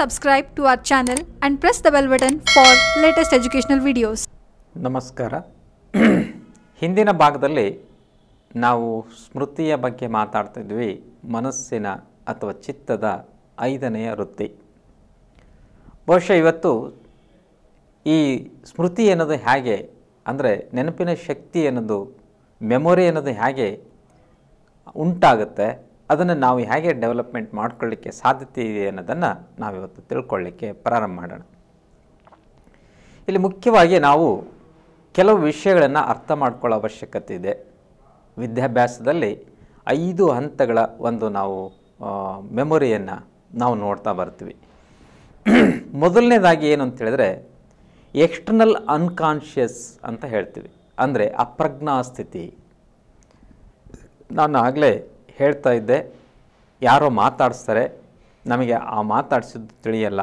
Subscribe to our channel and press the bell button for latest educational videos ನಮಸ್ಕಾರ ಹಿಂದಿನ ಭಾಗದಲ್ಲಿ ನಾವು ಸ್ಮೃತಿಯ ಬಗ್ಗೆ ಮಾತಾಡ್ತಿದ್ವಿ ಮನಸ್ಸಿನ ಅಥವಾ ಚಿತ್ತದ ಐದನೆಯ ವೃತ್ತಿ ಬಹುಶಃ ಇವತ್ತು ಈ ಸ್ಮೃತಿ ಅನ್ನೋದು ಹೇಗೆ ಅಂದರೆ ನೆನಪಿನ ಶಕ್ತಿ ಅನ್ನೋದು ಮೆಮೊರಿ ಅನ್ನೋದು ಹೇಗೆ ಉಂಟಾಗುತ್ತೆ ಅದನ್ನು ನಾವು ಹೇಗೆ ಡೆವಲಪ್ಮೆಂಟ್ ಮಾಡ್ಕೊಳ್ಳಿಕ್ಕೆ ಸಾಧ್ಯತೆ ಇದೆ ಅನ್ನೋದನ್ನು ನಾವಿವತ್ತು ತಿಳ್ಕೊಳ್ಳಿಕ್ಕೆ ಪ್ರಾರಂಭ ಮಾಡೋಣ ಇಲ್ಲಿ ಮುಖ್ಯವಾಗಿ ನಾವು ಕೆಲವು ವಿಷಯಗಳನ್ನು ಅರ್ಥ ಮಾಡ್ಕೊಳ್ಳೋ ಅವಶ್ಯಕತೆ ಇದೆ ವಿದ್ಯಾಭ್ಯಾಸದಲ್ಲಿ ಐದು ಹಂತಗಳ ಒಂದು ನಾವು ಮೆಮೊರಿಯನ್ನು ನಾವು ನೋಡ್ತಾ ಬರ್ತೀವಿ ಮೊದಲನೇದಾಗಿ ಏನು ಅಂತೇಳಿದ್ರೆ ಎಕ್ಸ್ಟರ್ನಲ್ ಅನ್ಕಾನ್ಷಿಯಸ್ ಅಂತ ಹೇಳ್ತೀವಿ ಅಂದರೆ ಅಪ್ರಜ್ಞಾ ಸ್ಥಿತಿ ನಾನು ಆಗಲೇ ಹೇಳ್ತಾ ಇದ್ದೆ ಯಾರೋ ಮಾತಾಡಿಸ್ತಾರೆ ನಮಗೆ ಆ ಮಾತಾಡಿಸಿದ್ದು ತಿಳಿಯಲ್ಲ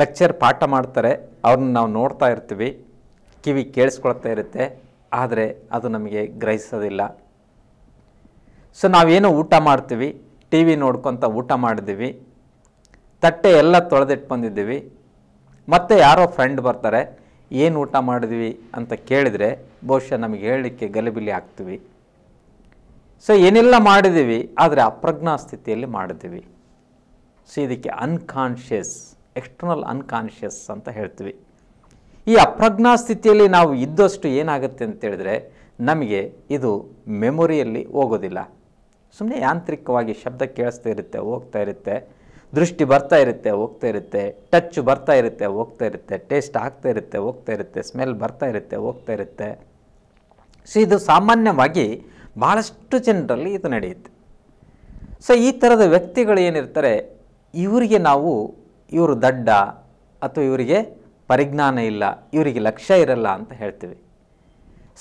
ಲೆಕ್ಚರ್ ಪಾಠ ಮಾಡ್ತಾರೆ ಅವ್ರನ್ನ ನಾವು ನೋಡ್ತಾ ಇರ್ತೀವಿ ಕಿವಿ ಕೇಳಿಸ್ಕೊಳ್ತಾ ಇರುತ್ತೆ ಆದರೆ ಅದು ನಮಗೆ ಗ್ರಹಿಸೋದಿಲ್ಲ ಸೊ ನಾವೇನು ಊಟ ಮಾಡ್ತೀವಿ ಟಿ ವಿ ನೋಡ್ಕೊತ ಊಟ ಮಾಡಿದ್ದೀವಿ ತಟ್ಟೆ ಎಲ್ಲ ತೊಳೆದಿಟ್ಟು ಬಂದಿದ್ದೀವಿ ಮತ್ತು ಯಾರೋ ಫ್ರೆಂಡ್ ಬರ್ತಾರೆ ಏನು ಊಟ ಮಾಡಿದ್ವಿ ಅಂತ ಕೇಳಿದರೆ ಬಹುಶಃ ನಮಗೆ ಹೇಳಲಿಕ್ಕೆ ಗಲಿಬಿಲಿ ಆಗ್ತೀವಿ ಸೊ ಏನೆಲ್ಲ ಮಾಡಿದ್ದೀವಿ ಆದರೆ ಅಪ್ರಜ್ಞಾ ಸ್ಥಿತಿಯಲ್ಲಿ ಮಾಡಿದ್ದೀವಿ ಸೊ ಇದಕ್ಕೆ ಅನ್ಕಾನ್ಷಿಯಸ್ ಎಕ್ಸ್ಟರ್ನಲ್ ಅನ್ಕಾನ್ಷಿಯಸ್ ಅಂತ ಹೇಳ್ತೀವಿ ಈ ಅಪ್ರಜ್ಞಾ ಸ್ಥಿತಿಯಲ್ಲಿ ನಾವು ಇದ್ದಷ್ಟು ಏನಾಗುತ್ತೆ ಅಂತೇಳಿದ್ರೆ ನಮಗೆ ಇದು ಮೆಮೊರಿಯಲ್ಲಿ ಹೋಗೋದಿಲ್ಲ ಸುಮ್ಮನೆ ಯಾಂತ್ರಿಕವಾಗಿ ಶಬ್ದ ಕೇಳಿಸ್ತಾ ಇರುತ್ತೆ ಹೋಗ್ತಾ ಇರುತ್ತೆ ದೃಷ್ಟಿ ಬರ್ತಾ ಇರುತ್ತೆ ಹೋಗ್ತಾ ಇರುತ್ತೆ ಟಚ್ ಬರ್ತಾ ಇರುತ್ತೆ ಹೋಗ್ತಾ ಇರುತ್ತೆ ಟೇಸ್ಟ್ ಆಗ್ತಾ ಇರುತ್ತೆ ಹೋಗ್ತಾ ಇರುತ್ತೆ ಸ್ಮೆಲ್ ಬರ್ತಾ ಇರುತ್ತೆ ಹೋಗ್ತಾ ಇರುತ್ತೆ ಸೊ ಇದು ಸಾಮಾನ್ಯವಾಗಿ ಭಾಳಷ್ಟು ಜನರಲ್ಲಿ ಇದು ನಡೆಯುತ್ತೆ ಸೊ ಈ ಥರದ ವ್ಯಕ್ತಿಗಳು ಏನಿರ್ತಾರೆ ಇವರಿಗೆ ನಾವು ಇವರು ದಡ್ಡ ಅಥವಾ ಇವರಿಗೆ ಪರಿಜ್ಞಾನ ಇಲ್ಲ ಇವರಿಗೆ ಲಕ್ಷ್ಯ ಇರಲ್ಲ ಅಂತ ಹೇಳ್ತೀವಿ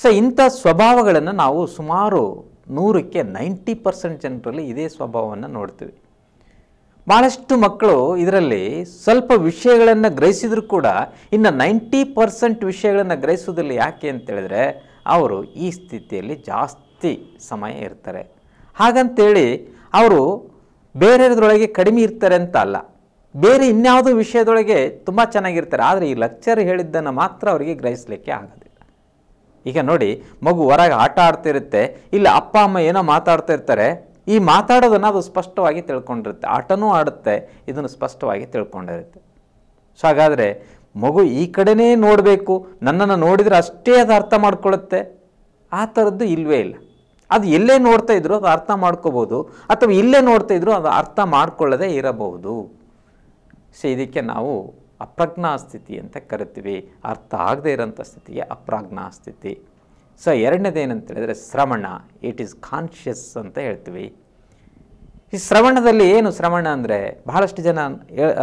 ಸೊ ಇಂಥ ಸ್ವಭಾವಗಳನ್ನು ನಾವು ಸುಮಾರು ನೂರಕ್ಕೆ ನೈಂಟಿ ಪರ್ಸೆಂಟ್ ಜನರಲ್ಲಿ ಇದೇ ಸ್ವಭಾವವನ್ನು ನೋಡ್ತೀವಿ ಭಾಳಷ್ಟು ಮಕ್ಕಳು ಇದರಲ್ಲಿ ಸ್ವಲ್ಪ ವಿಷಯಗಳನ್ನು ಗ್ರಹಿಸಿದರೂ ಕೂಡ ಇನ್ನು ನೈಂಟಿ ಪರ್ಸೆಂಟ್ ವಿಷಯಗಳನ್ನು ಗ್ರಹಿಸೋದಿಲ್ಲ ಯಾಕೆ ಅಂತೇಳಿದ್ರೆ ಅವರು ಈ ಸ್ಥಿತಿಯಲ್ಲಿ ಜಾಸ್ತಿ ಜಾಸ್ತಿ ಸಮಯ ಇರ್ತಾರೆ ಹಾಗಂತೇಳಿ ಅವರು ಬೇರೆದ್ರೊಳಗೆ ಕಡಿಮೆ ಇರ್ತಾರೆ ಅಂತ ಅಲ್ಲ ಬೇರೆ ಇನ್ಯಾವುದೋ ವಿಷಯದೊಳಗೆ ತುಂಬ ಚೆನ್ನಾಗಿರ್ತಾರೆ ಆದರೆ ಈ ಲೆಕ್ಚರ್ ಹೇಳಿದ್ದನ್ನು ಮಾತ್ರ ಅವರಿಗೆ ಗ್ರಹಿಸಲಿಕ್ಕೆ ಆಗೋದಿಲ್ಲ ಈಗ ನೋಡಿ ಮಗು ಹೊರಗೆ ಆಟ ಆಡ್ತಿರುತ್ತೆ ಇಲ್ಲ ಅಪ್ಪ ಅಮ್ಮ ಏನೋ ಮಾತಾಡ್ತಾ ಇರ್ತಾರೆ ಈ ಮಾತಾಡೋದನ್ನು ಅದು ಸ್ಪಷ್ಟವಾಗಿ ತಿಳ್ಕೊಂಡಿರುತ್ತೆ ಆಟನೂ ಆಡುತ್ತೆ ಇದನ್ನು ಸ್ಪಷ್ಟವಾಗಿ ತಿಳ್ಕೊಂಡಿರುತ್ತೆ ಸೊ ಹಾಗಾದರೆ ಮಗು ಈ ಕಡೆನೇ ನೋಡಬೇಕು ನನ್ನನ್ನು ನೋಡಿದರೆ ಅಷ್ಟೇ ಅದು ಅರ್ಥ ಮಾಡ್ಕೊಳ್ಳುತ್ತೆ ಆ ಥರದ್ದು ಇಲ್ಲವೇ ಇಲ್ಲ ಅದು ಎಲ್ಲೇ ನೋಡ್ತಾ ಇದ್ರು ಅದು ಅರ್ಥ ಮಾಡ್ಕೋಬಹುದು ಅಥವಾ ಇಲ್ಲೇ ನೋಡ್ತಾ ಇದ್ರು ಅದು ಅರ್ಥ ಮಾಡ್ಕೊಳ್ಳದೆ ಇರಬಹುದು ಸೊ ಇದಕ್ಕೆ ನಾವು ಅಪ್ರಜ್ಞಾ ಸ್ಥಿತಿ ಅಂತ ಕರಿತೀವಿ ಅರ್ಥ ಆಗದೆ ಇರೋಂಥ ಸ್ಥಿತಿಗೆ ಅಪ್ರಾಜ್ಞಾ ಸ್ಥಿತಿ ಸೊ ಎರಡನೇದೇನಂತ ಹೇಳಿದ್ರೆ ಶ್ರವಣ ಇಟ್ ಈಸ್ ಕಾನ್ಷಿಯಸ್ ಅಂತ ಹೇಳ್ತೀವಿ ಈ ಶ್ರವಣದಲ್ಲಿ ಏನು ಶ್ರವಣ ಅಂದರೆ ಬಹಳಷ್ಟು ಜನ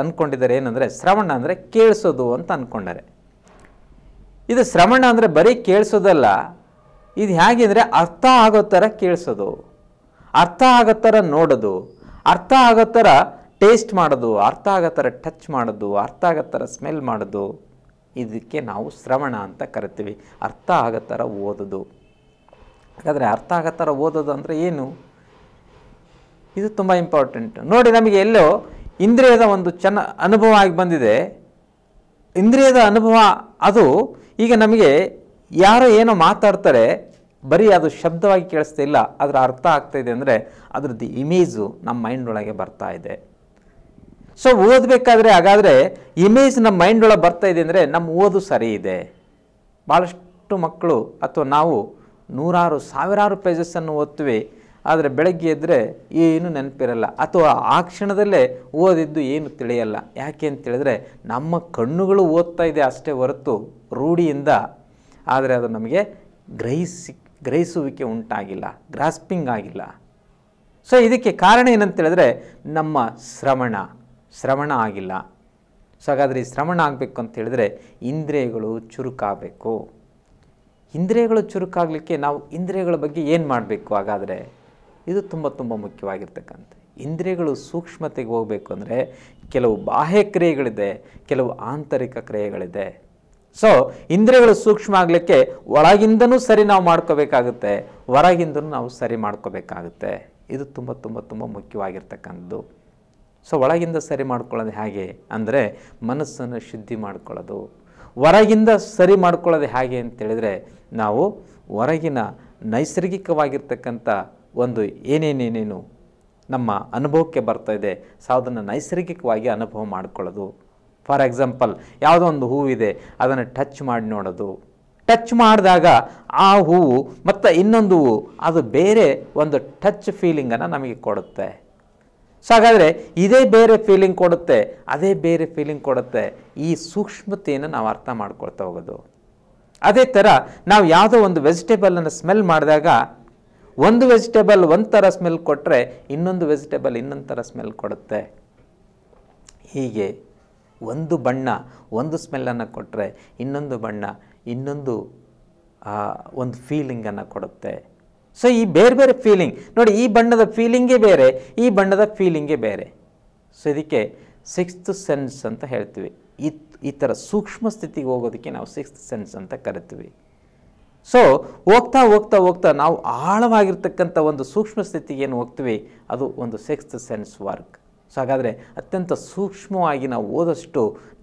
ಅಂದ್ಕೊಂಡಿದ್ದಾರೆ ಏನಂದರೆ ಶ್ರವಣ ಅಂದರೆ ಕೇಳಿಸೋದು ಅಂತ ಅಂದ್ಕೊಂಡಾರೆ ಇದು ಶ್ರವಣ ಅಂದರೆ ಬರೀ ಕೇಳಿಸೋದಲ್ಲ ಇದು ಹೇಗಿದ್ರೆ ಅರ್ಥ ಆಗೋ ಥರ ಕೇಳಿಸೋದು ಅರ್ಥ ಆಗೋ ಥರ ನೋಡೋದು ಅರ್ಥ ಆಗೋ ಥರ ಟೇಸ್ಟ್ ಮಾಡೋದು ಅರ್ಥ ಆಗೋ ಥರ ಟಚ್ ಮಾಡೋದು ಅರ್ಥ ಆಗೋ ಥರ ಸ್ಮೆಲ್ ಮಾಡೋದು ಇದಕ್ಕೆ ನಾವು ಶ್ರವಣ ಅಂತ ಕರಿತೀವಿ ಅರ್ಥ ಆಗೋ ಥರ ಓದೋದು ಹಾಗಾದರೆ ಅರ್ಥ ಆಗೋ ಥರ ಓದೋದು ಅಂದರೆ ಏನು ಇದು ತುಂಬ ಇಂಪಾರ್ಟೆಂಟ್ ನೋಡಿ ನಮಗೆ ಎಲ್ಲೋ ಇಂದ್ರಿಯದ ಒಂದು ಚೆನ್ನ ಅನುಭವ ಆಗಿ ಬಂದಿದೆ ಇಂದ್ರಿಯದ ಅನುಭವ ಅದು ಈಗ ನಮಗೆ ಯಾರೋ ಏನೋ ಮಾತಾಡ್ತಾರೆ ಬರೀ ಅದು ಶಬ್ದವಾಗಿ ಕೇಳಿಸ್ತಾ ಇಲ್ಲ ಅದರ ಅರ್ಥ ಆಗ್ತಾ ಇದೆ ಅಂದರೆ ಅದರದ್ದು ಇಮೇಜು ನಮ್ಮ ಮೈಂಡ್ ಒಳಗೆ ಬರ್ತಾ ಇದೆ ಸೊ ಓದಬೇಕಾದ್ರೆ ಹಾಗಾದರೆ ಇಮೇಜ್ ನಮ್ಮ ಮೈಂಡ್ ಒಳಗೆ ಬರ್ತಾ ಇದೆ ಅಂದರೆ ನಮ್ಮ ಓದು ಸರಿ ಇದೆ ಭಾಳಷ್ಟು ಮಕ್ಕಳು ಅಥವಾ ನಾವು ನೂರಾರು ಸಾವಿರಾರು ಪೇಜಸ್ಸನ್ನು ಓದ್ತೀವಿ ಆದರೆ ಬೆಳಗ್ಗೆ ಎದ್ದರೆ ಏನು ನೆನಪಿರಲ್ಲ ಅಥವಾ ಆ ಕ್ಷಣದಲ್ಲೇ ಓದಿದ್ದು ಏನು ತಿಳಿಯಲ್ಲ ಯಾಕೆ ಅಂತೇಳಿದ್ರೆ ನಮ್ಮ ಕಣ್ಣುಗಳು ಓದ್ತಾ ಇದೆ ಅಷ್ಟೇ ಹೊರತು ರೂಢಿಯಿಂದ ಆದರೆ ಅದು ನಮಗೆ ಗ್ರಹಿಸಿ ಗ್ರಹಿಸುವಿಕೆ ಉಂಟಾಗಿಲ್ಲ ಗ್ರಾಸ್ಪಿಂಗ್ ಆಗಿಲ್ಲ ಸೊ ಇದಕ್ಕೆ ಕಾರಣ ಹೇಳಿದ್ರೆ ನಮ್ಮ ಶ್ರವಣ ಶ್ರವಣ ಆಗಿಲ್ಲ ಸೊ ಹಾಗಾದರೆ ಈ ಶ್ರವಣ ಆಗಬೇಕು ಅಂತ ಹೇಳಿದ್ರೆ ಇಂದ್ರಿಯಗಳು ಚುರುಕಾಗಬೇಕು ಇಂದ್ರಿಯಗಳು ಚುರುಕಾಗಲಿಕ್ಕೆ ನಾವು ಇಂದ್ರಿಯಗಳ ಬಗ್ಗೆ ಏನು ಮಾಡಬೇಕು ಹಾಗಾದರೆ ಇದು ತುಂಬ ತುಂಬ ಮುಖ್ಯವಾಗಿರ್ತಕ್ಕಂಥ ಇಂದ್ರಿಯಗಳು ಸೂಕ್ಷ್ಮತೆಗೆ ಹೋಗಬೇಕು ಅಂದರೆ ಕೆಲವು ಬಾಹ್ಯ ಕ್ರಿಯೆಗಳಿದೆ ಕೆಲವು ಆಂತರಿಕ ಕ್ರಿಯೆಗಳಿದೆ ಸೊ ಇಂದ್ರಿಯಗಳು ಸೂಕ್ಷ್ಮ ಆಗ್ಲಿಕ್ಕೆ ಒಳಗಿಂದನೂ ಸರಿ ನಾವು ಮಾಡ್ಕೋಬೇಕಾಗುತ್ತೆ ಹೊರಗಿಂದನು ನಾವು ಸರಿ ಮಾಡ್ಕೋಬೇಕಾಗುತ್ತೆ ಇದು ತುಂಬ ತುಂಬ ತುಂಬ ಮುಖ್ಯವಾಗಿರ್ತಕ್ಕಂಥದ್ದು ಸೊ ಒಳಗಿಂದ ಸರಿ ಮಾಡ್ಕೊಳ್ಳೋದು ಹೇಗೆ ಅಂದರೆ ಮನಸ್ಸನ್ನು ಶುದ್ಧಿ ಮಾಡ್ಕೊಳ್ಳೋದು ಹೊರಗಿಂದ ಸರಿ ಮಾಡ್ಕೊಳ್ಳೋದು ಹೇಗೆ ಅಂತೇಳಿದರೆ ನಾವು ಹೊರಗಿನ ನೈಸರ್ಗಿಕವಾಗಿರ್ತಕ್ಕಂಥ ಒಂದು ಏನೇನೇನೇನು ನಮ್ಮ ಅನುಭವಕ್ಕೆ ಬರ್ತಾ ಇದೆ ಸೊ ಅದನ್ನು ನೈಸರ್ಗಿಕವಾಗಿ ಅನುಭವ ಮಾಡ್ಕೊಳ್ಳೋದು ಫಾರ್ ಎಕ್ಸಾಂಪಲ್ ಯಾವುದೋ ಒಂದು ಹೂವಿದೆ ಅದನ್ನು ಟಚ್ ಮಾಡಿ ನೋಡೋದು ಟಚ್ ಮಾಡಿದಾಗ ಆ ಹೂವು ಮತ್ತು ಇನ್ನೊಂದು ಹೂವು ಅದು ಬೇರೆ ಒಂದು ಟಚ್ ಫೀಲಿಂಗನ್ನು ನಮಗೆ ಕೊಡುತ್ತೆ ಸೊ ಹಾಗಾದರೆ ಇದೇ ಬೇರೆ ಫೀಲಿಂಗ್ ಕೊಡುತ್ತೆ ಅದೇ ಬೇರೆ ಫೀಲಿಂಗ್ ಕೊಡುತ್ತೆ ಈ ಸೂಕ್ಷ್ಮತೆಯನ್ನು ನಾವು ಅರ್ಥ ಮಾಡ್ಕೊಳ್ತಾ ಹೋಗೋದು ಅದೇ ಥರ ನಾವು ಯಾವುದೋ ಒಂದು ವೆಜಿಟೇಬಲನ್ನು ಸ್ಮೆಲ್ ಮಾಡಿದಾಗ ಒಂದು ವೆಜಿಟೇಬಲ್ ಒಂದು ಥರ ಸ್ಮೆಲ್ ಕೊಟ್ಟರೆ ಇನ್ನೊಂದು ವೆಜಿಟೇಬಲ್ ಇನ್ನೊಂದು ಥರ ಸ್ಮೆಲ್ ಕೊಡುತ್ತೆ ಹೀಗೆ ಒಂದು ಬಣ್ಣ ಒಂದು ಸ್ಮೆಲ್ಲನ್ನು ಕೊಟ್ಟರೆ ಇನ್ನೊಂದು ಬಣ್ಣ ಇನ್ನೊಂದು ಒಂದು ಫೀಲಿಂಗನ್ನು ಕೊಡುತ್ತೆ ಸೊ ಈ ಬೇರೆ ಬೇರೆ ಫೀಲಿಂಗ್ ನೋಡಿ ಈ ಬಣ್ಣದ ಫೀಲಿಂಗೇ ಬೇರೆ ಈ ಬಣ್ಣದ ಫೀಲಿಂಗೇ ಬೇರೆ ಸೊ ಇದಕ್ಕೆ ಸಿಕ್ಸ್ತ್ ಸೆನ್ಸ್ ಅಂತ ಹೇಳ್ತೀವಿ ಈ ಈ ಥರ ಸೂಕ್ಷ್ಮ ಸ್ಥಿತಿಗೆ ಹೋಗೋದಕ್ಕೆ ನಾವು ಸಿಕ್ಸ್ತ್ ಸೆನ್ಸ್ ಅಂತ ಕರಿತೀವಿ ಸೊ ಹೋಗ್ತಾ ಹೋಗ್ತಾ ಹೋಗ್ತಾ ನಾವು ಆಳವಾಗಿರ್ತಕ್ಕಂಥ ಒಂದು ಸೂಕ್ಷ್ಮ ಸ್ಥಿತಿಗೆ ಏನು ಹೋಗ್ತೀವಿ ಅದು ಒಂದು ಸಿಕ್ಸ್ತ್ ಸೆನ್ಸ್ ವರ್ಕ್ ಸೊ ಹಾಗಾದರೆ ಅತ್ಯಂತ ಸೂಕ್ಷ್ಮವಾಗಿ ನಾವು ಓದಷ್ಟು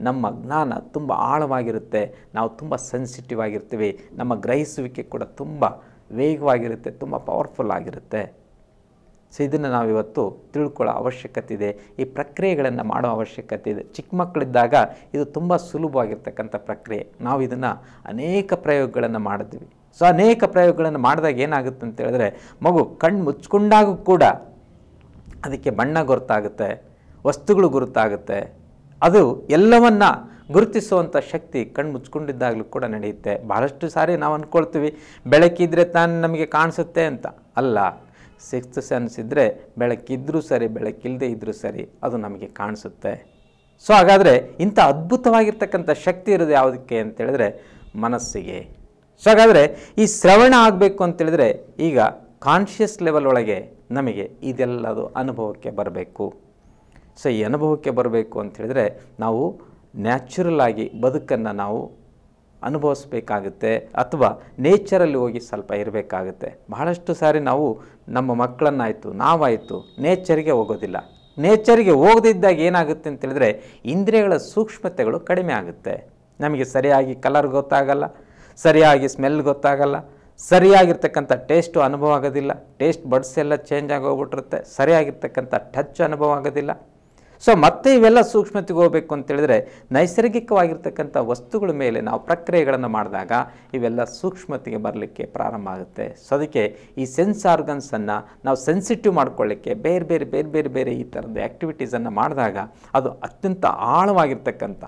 ನಮ್ಮ ಜ್ಞಾನ ತುಂಬ ಆಳವಾಗಿರುತ್ತೆ ನಾವು ತುಂಬ ಸೆನ್ಸಿಟಿವ್ ಆಗಿರ್ತೀವಿ ನಮ್ಮ ಗ್ರಹಿಸುವಿಕೆ ಕೂಡ ತುಂಬ ವೇಗವಾಗಿರುತ್ತೆ ತುಂಬ ಪವರ್ಫುಲ್ ಆಗಿರುತ್ತೆ ಸೊ ಇದನ್ನು ನಾವಿವತ್ತು ತಿಳ್ಕೊಳ್ಳೋ ಅವಶ್ಯಕತೆ ಇದೆ ಈ ಪ್ರಕ್ರಿಯೆಗಳನ್ನು ಮಾಡೋ ಅವಶ್ಯಕತೆ ಇದೆ ಚಿಕ್ಕ ಮಕ್ಕಳಿದ್ದಾಗ ಇದು ತುಂಬ ಸುಲಭವಾಗಿರ್ತಕ್ಕಂಥ ಪ್ರಕ್ರಿಯೆ ನಾವು ಇದನ್ನು ಅನೇಕ ಪ್ರಯೋಗಗಳನ್ನು ಮಾಡಿದ್ವಿ ಸೊ ಅನೇಕ ಪ್ರಯೋಗಗಳನ್ನು ಮಾಡಿದಾಗ ಏನಾಗುತ್ತೆ ಅಂತ ಹೇಳಿದ್ರೆ ಮಗು ಕಣ್ಣು ಮುಚ್ಕೊಂಡಾಗೂ ಕೂಡ ಅದಕ್ಕೆ ಬಣ್ಣ ಗುರುತಾಗುತ್ತೆ ವಸ್ತುಗಳು ಗುರುತಾಗುತ್ತೆ ಅದು ಎಲ್ಲವನ್ನ ಗುರುತಿಸುವಂಥ ಶಕ್ತಿ ಕಣ್ಣು ಮುಚ್ಕೊಂಡಿದ್ದಾಗಲೂ ಕೂಡ ನಡೆಯುತ್ತೆ ಭಾಳಷ್ಟು ಸಾರಿ ನಾವು ಅಂದ್ಕೊಳ್ತೀವಿ ಬೆಳಕಿದ್ರೆ ತಾನು ನಮಗೆ ಕಾಣಿಸುತ್ತೆ ಅಂತ ಅಲ್ಲ ಸಿಕ್ಸ್ತ್ ಸೆನ್ಸ್ ಇದ್ದರೆ ಬೆಳಕಿದ್ರೂ ಸರಿ ಬೆಳಕಿಲ್ಲದೆ ಇದ್ದರೂ ಸರಿ ಅದು ನಮಗೆ ಕಾಣಿಸುತ್ತೆ ಸೊ ಹಾಗಾದರೆ ಇಂಥ ಅದ್ಭುತವಾಗಿರ್ತಕ್ಕಂಥ ಶಕ್ತಿ ಇರೋದು ಯಾವುದಕ್ಕೆ ಅಂತೇಳಿದ್ರೆ ಮನಸ್ಸಿಗೆ ಸೊ ಹಾಗಾದರೆ ಈ ಶ್ರವಣ ಆಗಬೇಕು ಅಂತೇಳಿದರೆ ಈಗ ಕಾನ್ಷಿಯಸ್ ಲೆವೆಲ್ ಒಳಗೆ ನಮಗೆ ಇದೆಲ್ಲದು ಅನುಭವಕ್ಕೆ ಬರಬೇಕು ಸೊ ಈ ಅನುಭವಕ್ಕೆ ಬರಬೇಕು ಅಂತ ನಾವು ನ್ಯಾಚುರಲ್ ಆಗಿ ಬದುಕನ್ನು ನಾವು ಅನುಭವಿಸ್ಬೇಕಾಗುತ್ತೆ ಅಥವಾ ನೇಚರಲ್ಲಿ ಹೋಗಿ ಸ್ವಲ್ಪ ಇರಬೇಕಾಗುತ್ತೆ ಬಹಳಷ್ಟು ಸಾರಿ ನಾವು ನಮ್ಮ ಮಕ್ಕಳನ್ನಾಯಿತು ನಾವಾಯಿತು ನೇಚರಿಗೆ ಹೋಗೋದಿಲ್ಲ ನೇಚರಿಗೆ ಹೋಗದಿದ್ದಾಗ ಏನಾಗುತ್ತೆ ಅಂತ ಇಂದ್ರಿಯಗಳ ಸೂಕ್ಷ್ಮತೆಗಳು ಕಡಿಮೆ ಆಗುತ್ತೆ ನಮಗೆ ಸರಿಯಾಗಿ ಕಲರ್ ಗೊತ್ತಾಗಲ್ಲ ಸರಿಯಾಗಿ ಸ್ಮೆಲ್ ಗೊತ್ತಾಗಲ್ಲ ಸರಿಯಾಗಿರ್ತಕ್ಕಂಥ ಟೇಸ್ಟು ಅನುಭವ ಆಗೋದಿಲ್ಲ ಟೇಸ್ಟ್ ಬಡ್ಸ್ ಎಲ್ಲ ಚೇಂಜ್ ಆಗೋಗ್ಬಿಟ್ಟಿರುತ್ತೆ ಸರಿಯಾಗಿರ್ತಕ್ಕಂಥ ಟಚ್ ಅನುಭವ ಆಗೋದಿಲ್ಲ ಸೊ ಮತ್ತೆ ಇವೆಲ್ಲ ಸೂಕ್ಷ್ಮತೆಗೆ ಹೋಗಬೇಕು ಅಂತೇಳಿದ್ರೆ ನೈಸರ್ಗಿಕವಾಗಿರ್ತಕ್ಕಂಥ ವಸ್ತುಗಳ ಮೇಲೆ ನಾವು ಪ್ರಕ್ರಿಯೆಗಳನ್ನು ಮಾಡಿದಾಗ ಇವೆಲ್ಲ ಸೂಕ್ಷ್ಮತೆಗೆ ಬರಲಿಕ್ಕೆ ಪ್ರಾರಂಭ ಆಗುತ್ತೆ ಸೊ ಅದಕ್ಕೆ ಈ ಸೆನ್ಸ್ ಆರ್ಗನ್ಸನ್ನು ನಾವು ಸೆನ್ಸಿಟಿವ್ ಮಾಡ್ಕೊಳ್ಳಿಕ್ಕೆ ಬೇರೆ ಬೇರೆ ಬೇರೆ ಬೇರೆ ಬೇರೆ ಈ ಥರದ ಆ್ಯಕ್ಟಿವಿಟೀಸನ್ನು ಮಾಡಿದಾಗ ಅದು ಅತ್ಯಂತ ಆಳವಾಗಿರ್ತಕ್ಕಂಥ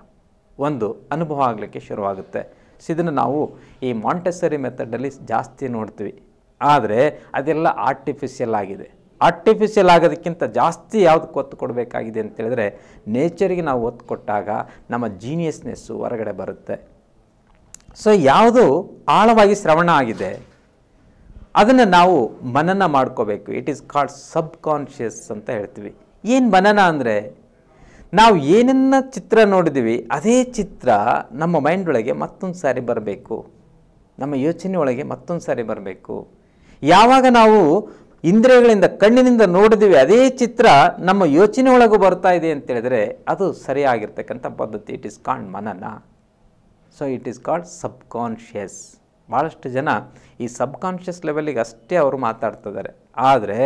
ಒಂದು ಅನುಭವ ಆಗಲಿಕ್ಕೆ ಶುರುವಾಗುತ್ತೆ ಸೊ ಇದನ್ನು ನಾವು ಈ ಮಾಂಟೆಸರಿ ಮೆಥಡಲ್ಲಿ ಜಾಸ್ತಿ ನೋಡ್ತೀವಿ ಆದರೆ ಅದೆಲ್ಲ ಆರ್ಟಿಫಿಷಿಯಲ್ ಆಗಿದೆ ಆರ್ಟಿಫಿಷಿಯಲ್ ಆಗೋದಕ್ಕಿಂತ ಜಾಸ್ತಿ ಯಾವುದಕ್ಕೆ ಒತ್ತು ಕೊಡಬೇಕಾಗಿದೆ ಅಂತೇಳಿದರೆ ನೇಚರಿಗೆ ನಾವು ಒತ್ತು ಕೊಟ್ಟಾಗ ನಮ್ಮ ಜೀನಿಯಸ್ನೆಸ್ಸು ಹೊರಗಡೆ ಬರುತ್ತೆ ಸೊ ಯಾವುದು ಆಳವಾಗಿ ಶ್ರವಣ ಆಗಿದೆ ಅದನ್ನು ನಾವು ಮನನ ಮಾಡ್ಕೋಬೇಕು it is called subconscious ಅಂತ ಹೇಳ್ತೀವಿ ಏನು ಮನನ ಅಂದರೆ ನಾವು ಏನನ್ನ ಚಿತ್ರ ನೋಡಿದ್ದೀವಿ ಅದೇ ಚಿತ್ರ ನಮ್ಮ ಮೈಂಡ್ ಒಳಗೆ ಮತ್ತೊಂದು ಸಾರಿ ಬರಬೇಕು ನಮ್ಮ ಯೋಚನೆ ಒಳಗೆ ಮತ್ತೊಂದು ಸಾರಿ ಬರಬೇಕು ಯಾವಾಗ ನಾವು ಇಂದ್ರಿಯಗಳಿಂದ ಕಣ್ಣಿನಿಂದ ನೋಡಿದ್ವಿ ಅದೇ ಚಿತ್ರ ನಮ್ಮ ಯೋಚನೆ ಒಳಗೂ ಬರ್ತಾ ಇದೆ ಹೇಳಿದ್ರೆ ಅದು ಸರಿಯಾಗಿರ್ತಕ್ಕಂಥ ಪದ್ಧತಿ ಇಟ್ ಇಸ್ ಕಾಲ್ಡ್ ಮನನ so it is called subconscious ಭಾಳಷ್ಟು ಜನ ಈ ಸಬ್ಕಾನ್ಷಿಯಸ್ ಲೆವೆಲಿಗೆ ಅಷ್ಟೇ ಅವರು ಮಾತಾಡ್ತಿದ್ದಾರೆ ಆದರೆ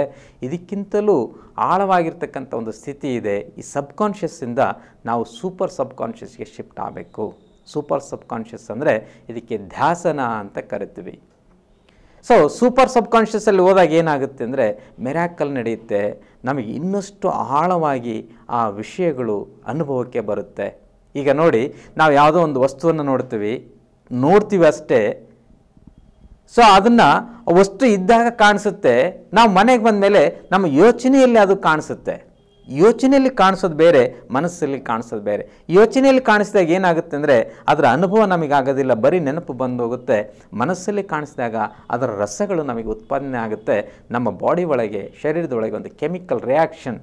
ಇದಕ್ಕಿಂತಲೂ ಆಳವಾಗಿರ್ತಕ್ಕಂಥ ಒಂದು ಸ್ಥಿತಿ ಇದೆ ಈ ಸಬ್ಕಾನ್ಷಿಯಸ್ಸಿಂದ ನಾವು ಸೂಪರ್ ಸಬ್ಕಾನ್ಷಿಯಸ್ಗೆ ಶಿಫ್ಟ್ ಆಗಬೇಕು ಸೂಪರ್ ಸಬ್ಕಾನ್ಷಿಯಸ್ ಅಂದರೆ ಇದಕ್ಕೆ ಧ್ಯಾಸನ ಅಂತ ಕರಿತೀವಿ ಸೊ ಸೂಪರ್ ಸಬ್ಕಾನ್ಷಿಯಸ್ಸಲ್ಲಿ ಹೋದಾಗ ಏನಾಗುತ್ತೆ ಅಂದರೆ ಮೆರಾಕಲ್ ನಡೆಯುತ್ತೆ ನಮಗೆ ಇನ್ನಷ್ಟು ಆಳವಾಗಿ ಆ ವಿಷಯಗಳು ಅನುಭವಕ್ಕೆ ಬರುತ್ತೆ ಈಗ ನೋಡಿ ನಾವು ಯಾವುದೋ ಒಂದು ವಸ್ತುವನ್ನು ನೋಡ್ತೀವಿ ನೋಡ್ತೀವಿ ಅಷ್ಟೇ ಸೊ ಅದನ್ನು ವಸ್ತು ಇದ್ದಾಗ ಕಾಣಿಸುತ್ತೆ ನಾವು ಮನೆಗೆ ಬಂದ ಮೇಲೆ ನಮ್ಮ ಯೋಚನೆಯಲ್ಲಿ ಅದು ಕಾಣಿಸುತ್ತೆ ಯೋಚನೆಯಲ್ಲಿ ಕಾಣಿಸೋದು ಬೇರೆ ಮನಸ್ಸಲ್ಲಿ ಕಾಣಿಸೋದು ಬೇರೆ ಯೋಚನೆಯಲ್ಲಿ ಕಾಣಿಸಿದಾಗ ಏನಾಗುತ್ತೆ ಅಂದರೆ ಅದರ ಅನುಭವ ನಮಗಾಗೋದಿಲ್ಲ ಬರೀ ನೆನಪು ಬಂದು ಹೋಗುತ್ತೆ ಮನಸ್ಸಲ್ಲಿ ಕಾಣಿಸಿದಾಗ ಅದರ ರಸಗಳು ನಮಗೆ ಉತ್ಪಾದನೆ ಆಗುತ್ತೆ ನಮ್ಮ ಬಾಡಿ ಒಳಗೆ ಶರೀರದೊಳಗೆ ಒಂದು ಕೆಮಿಕಲ್ ರಿಯಾಕ್ಷನ್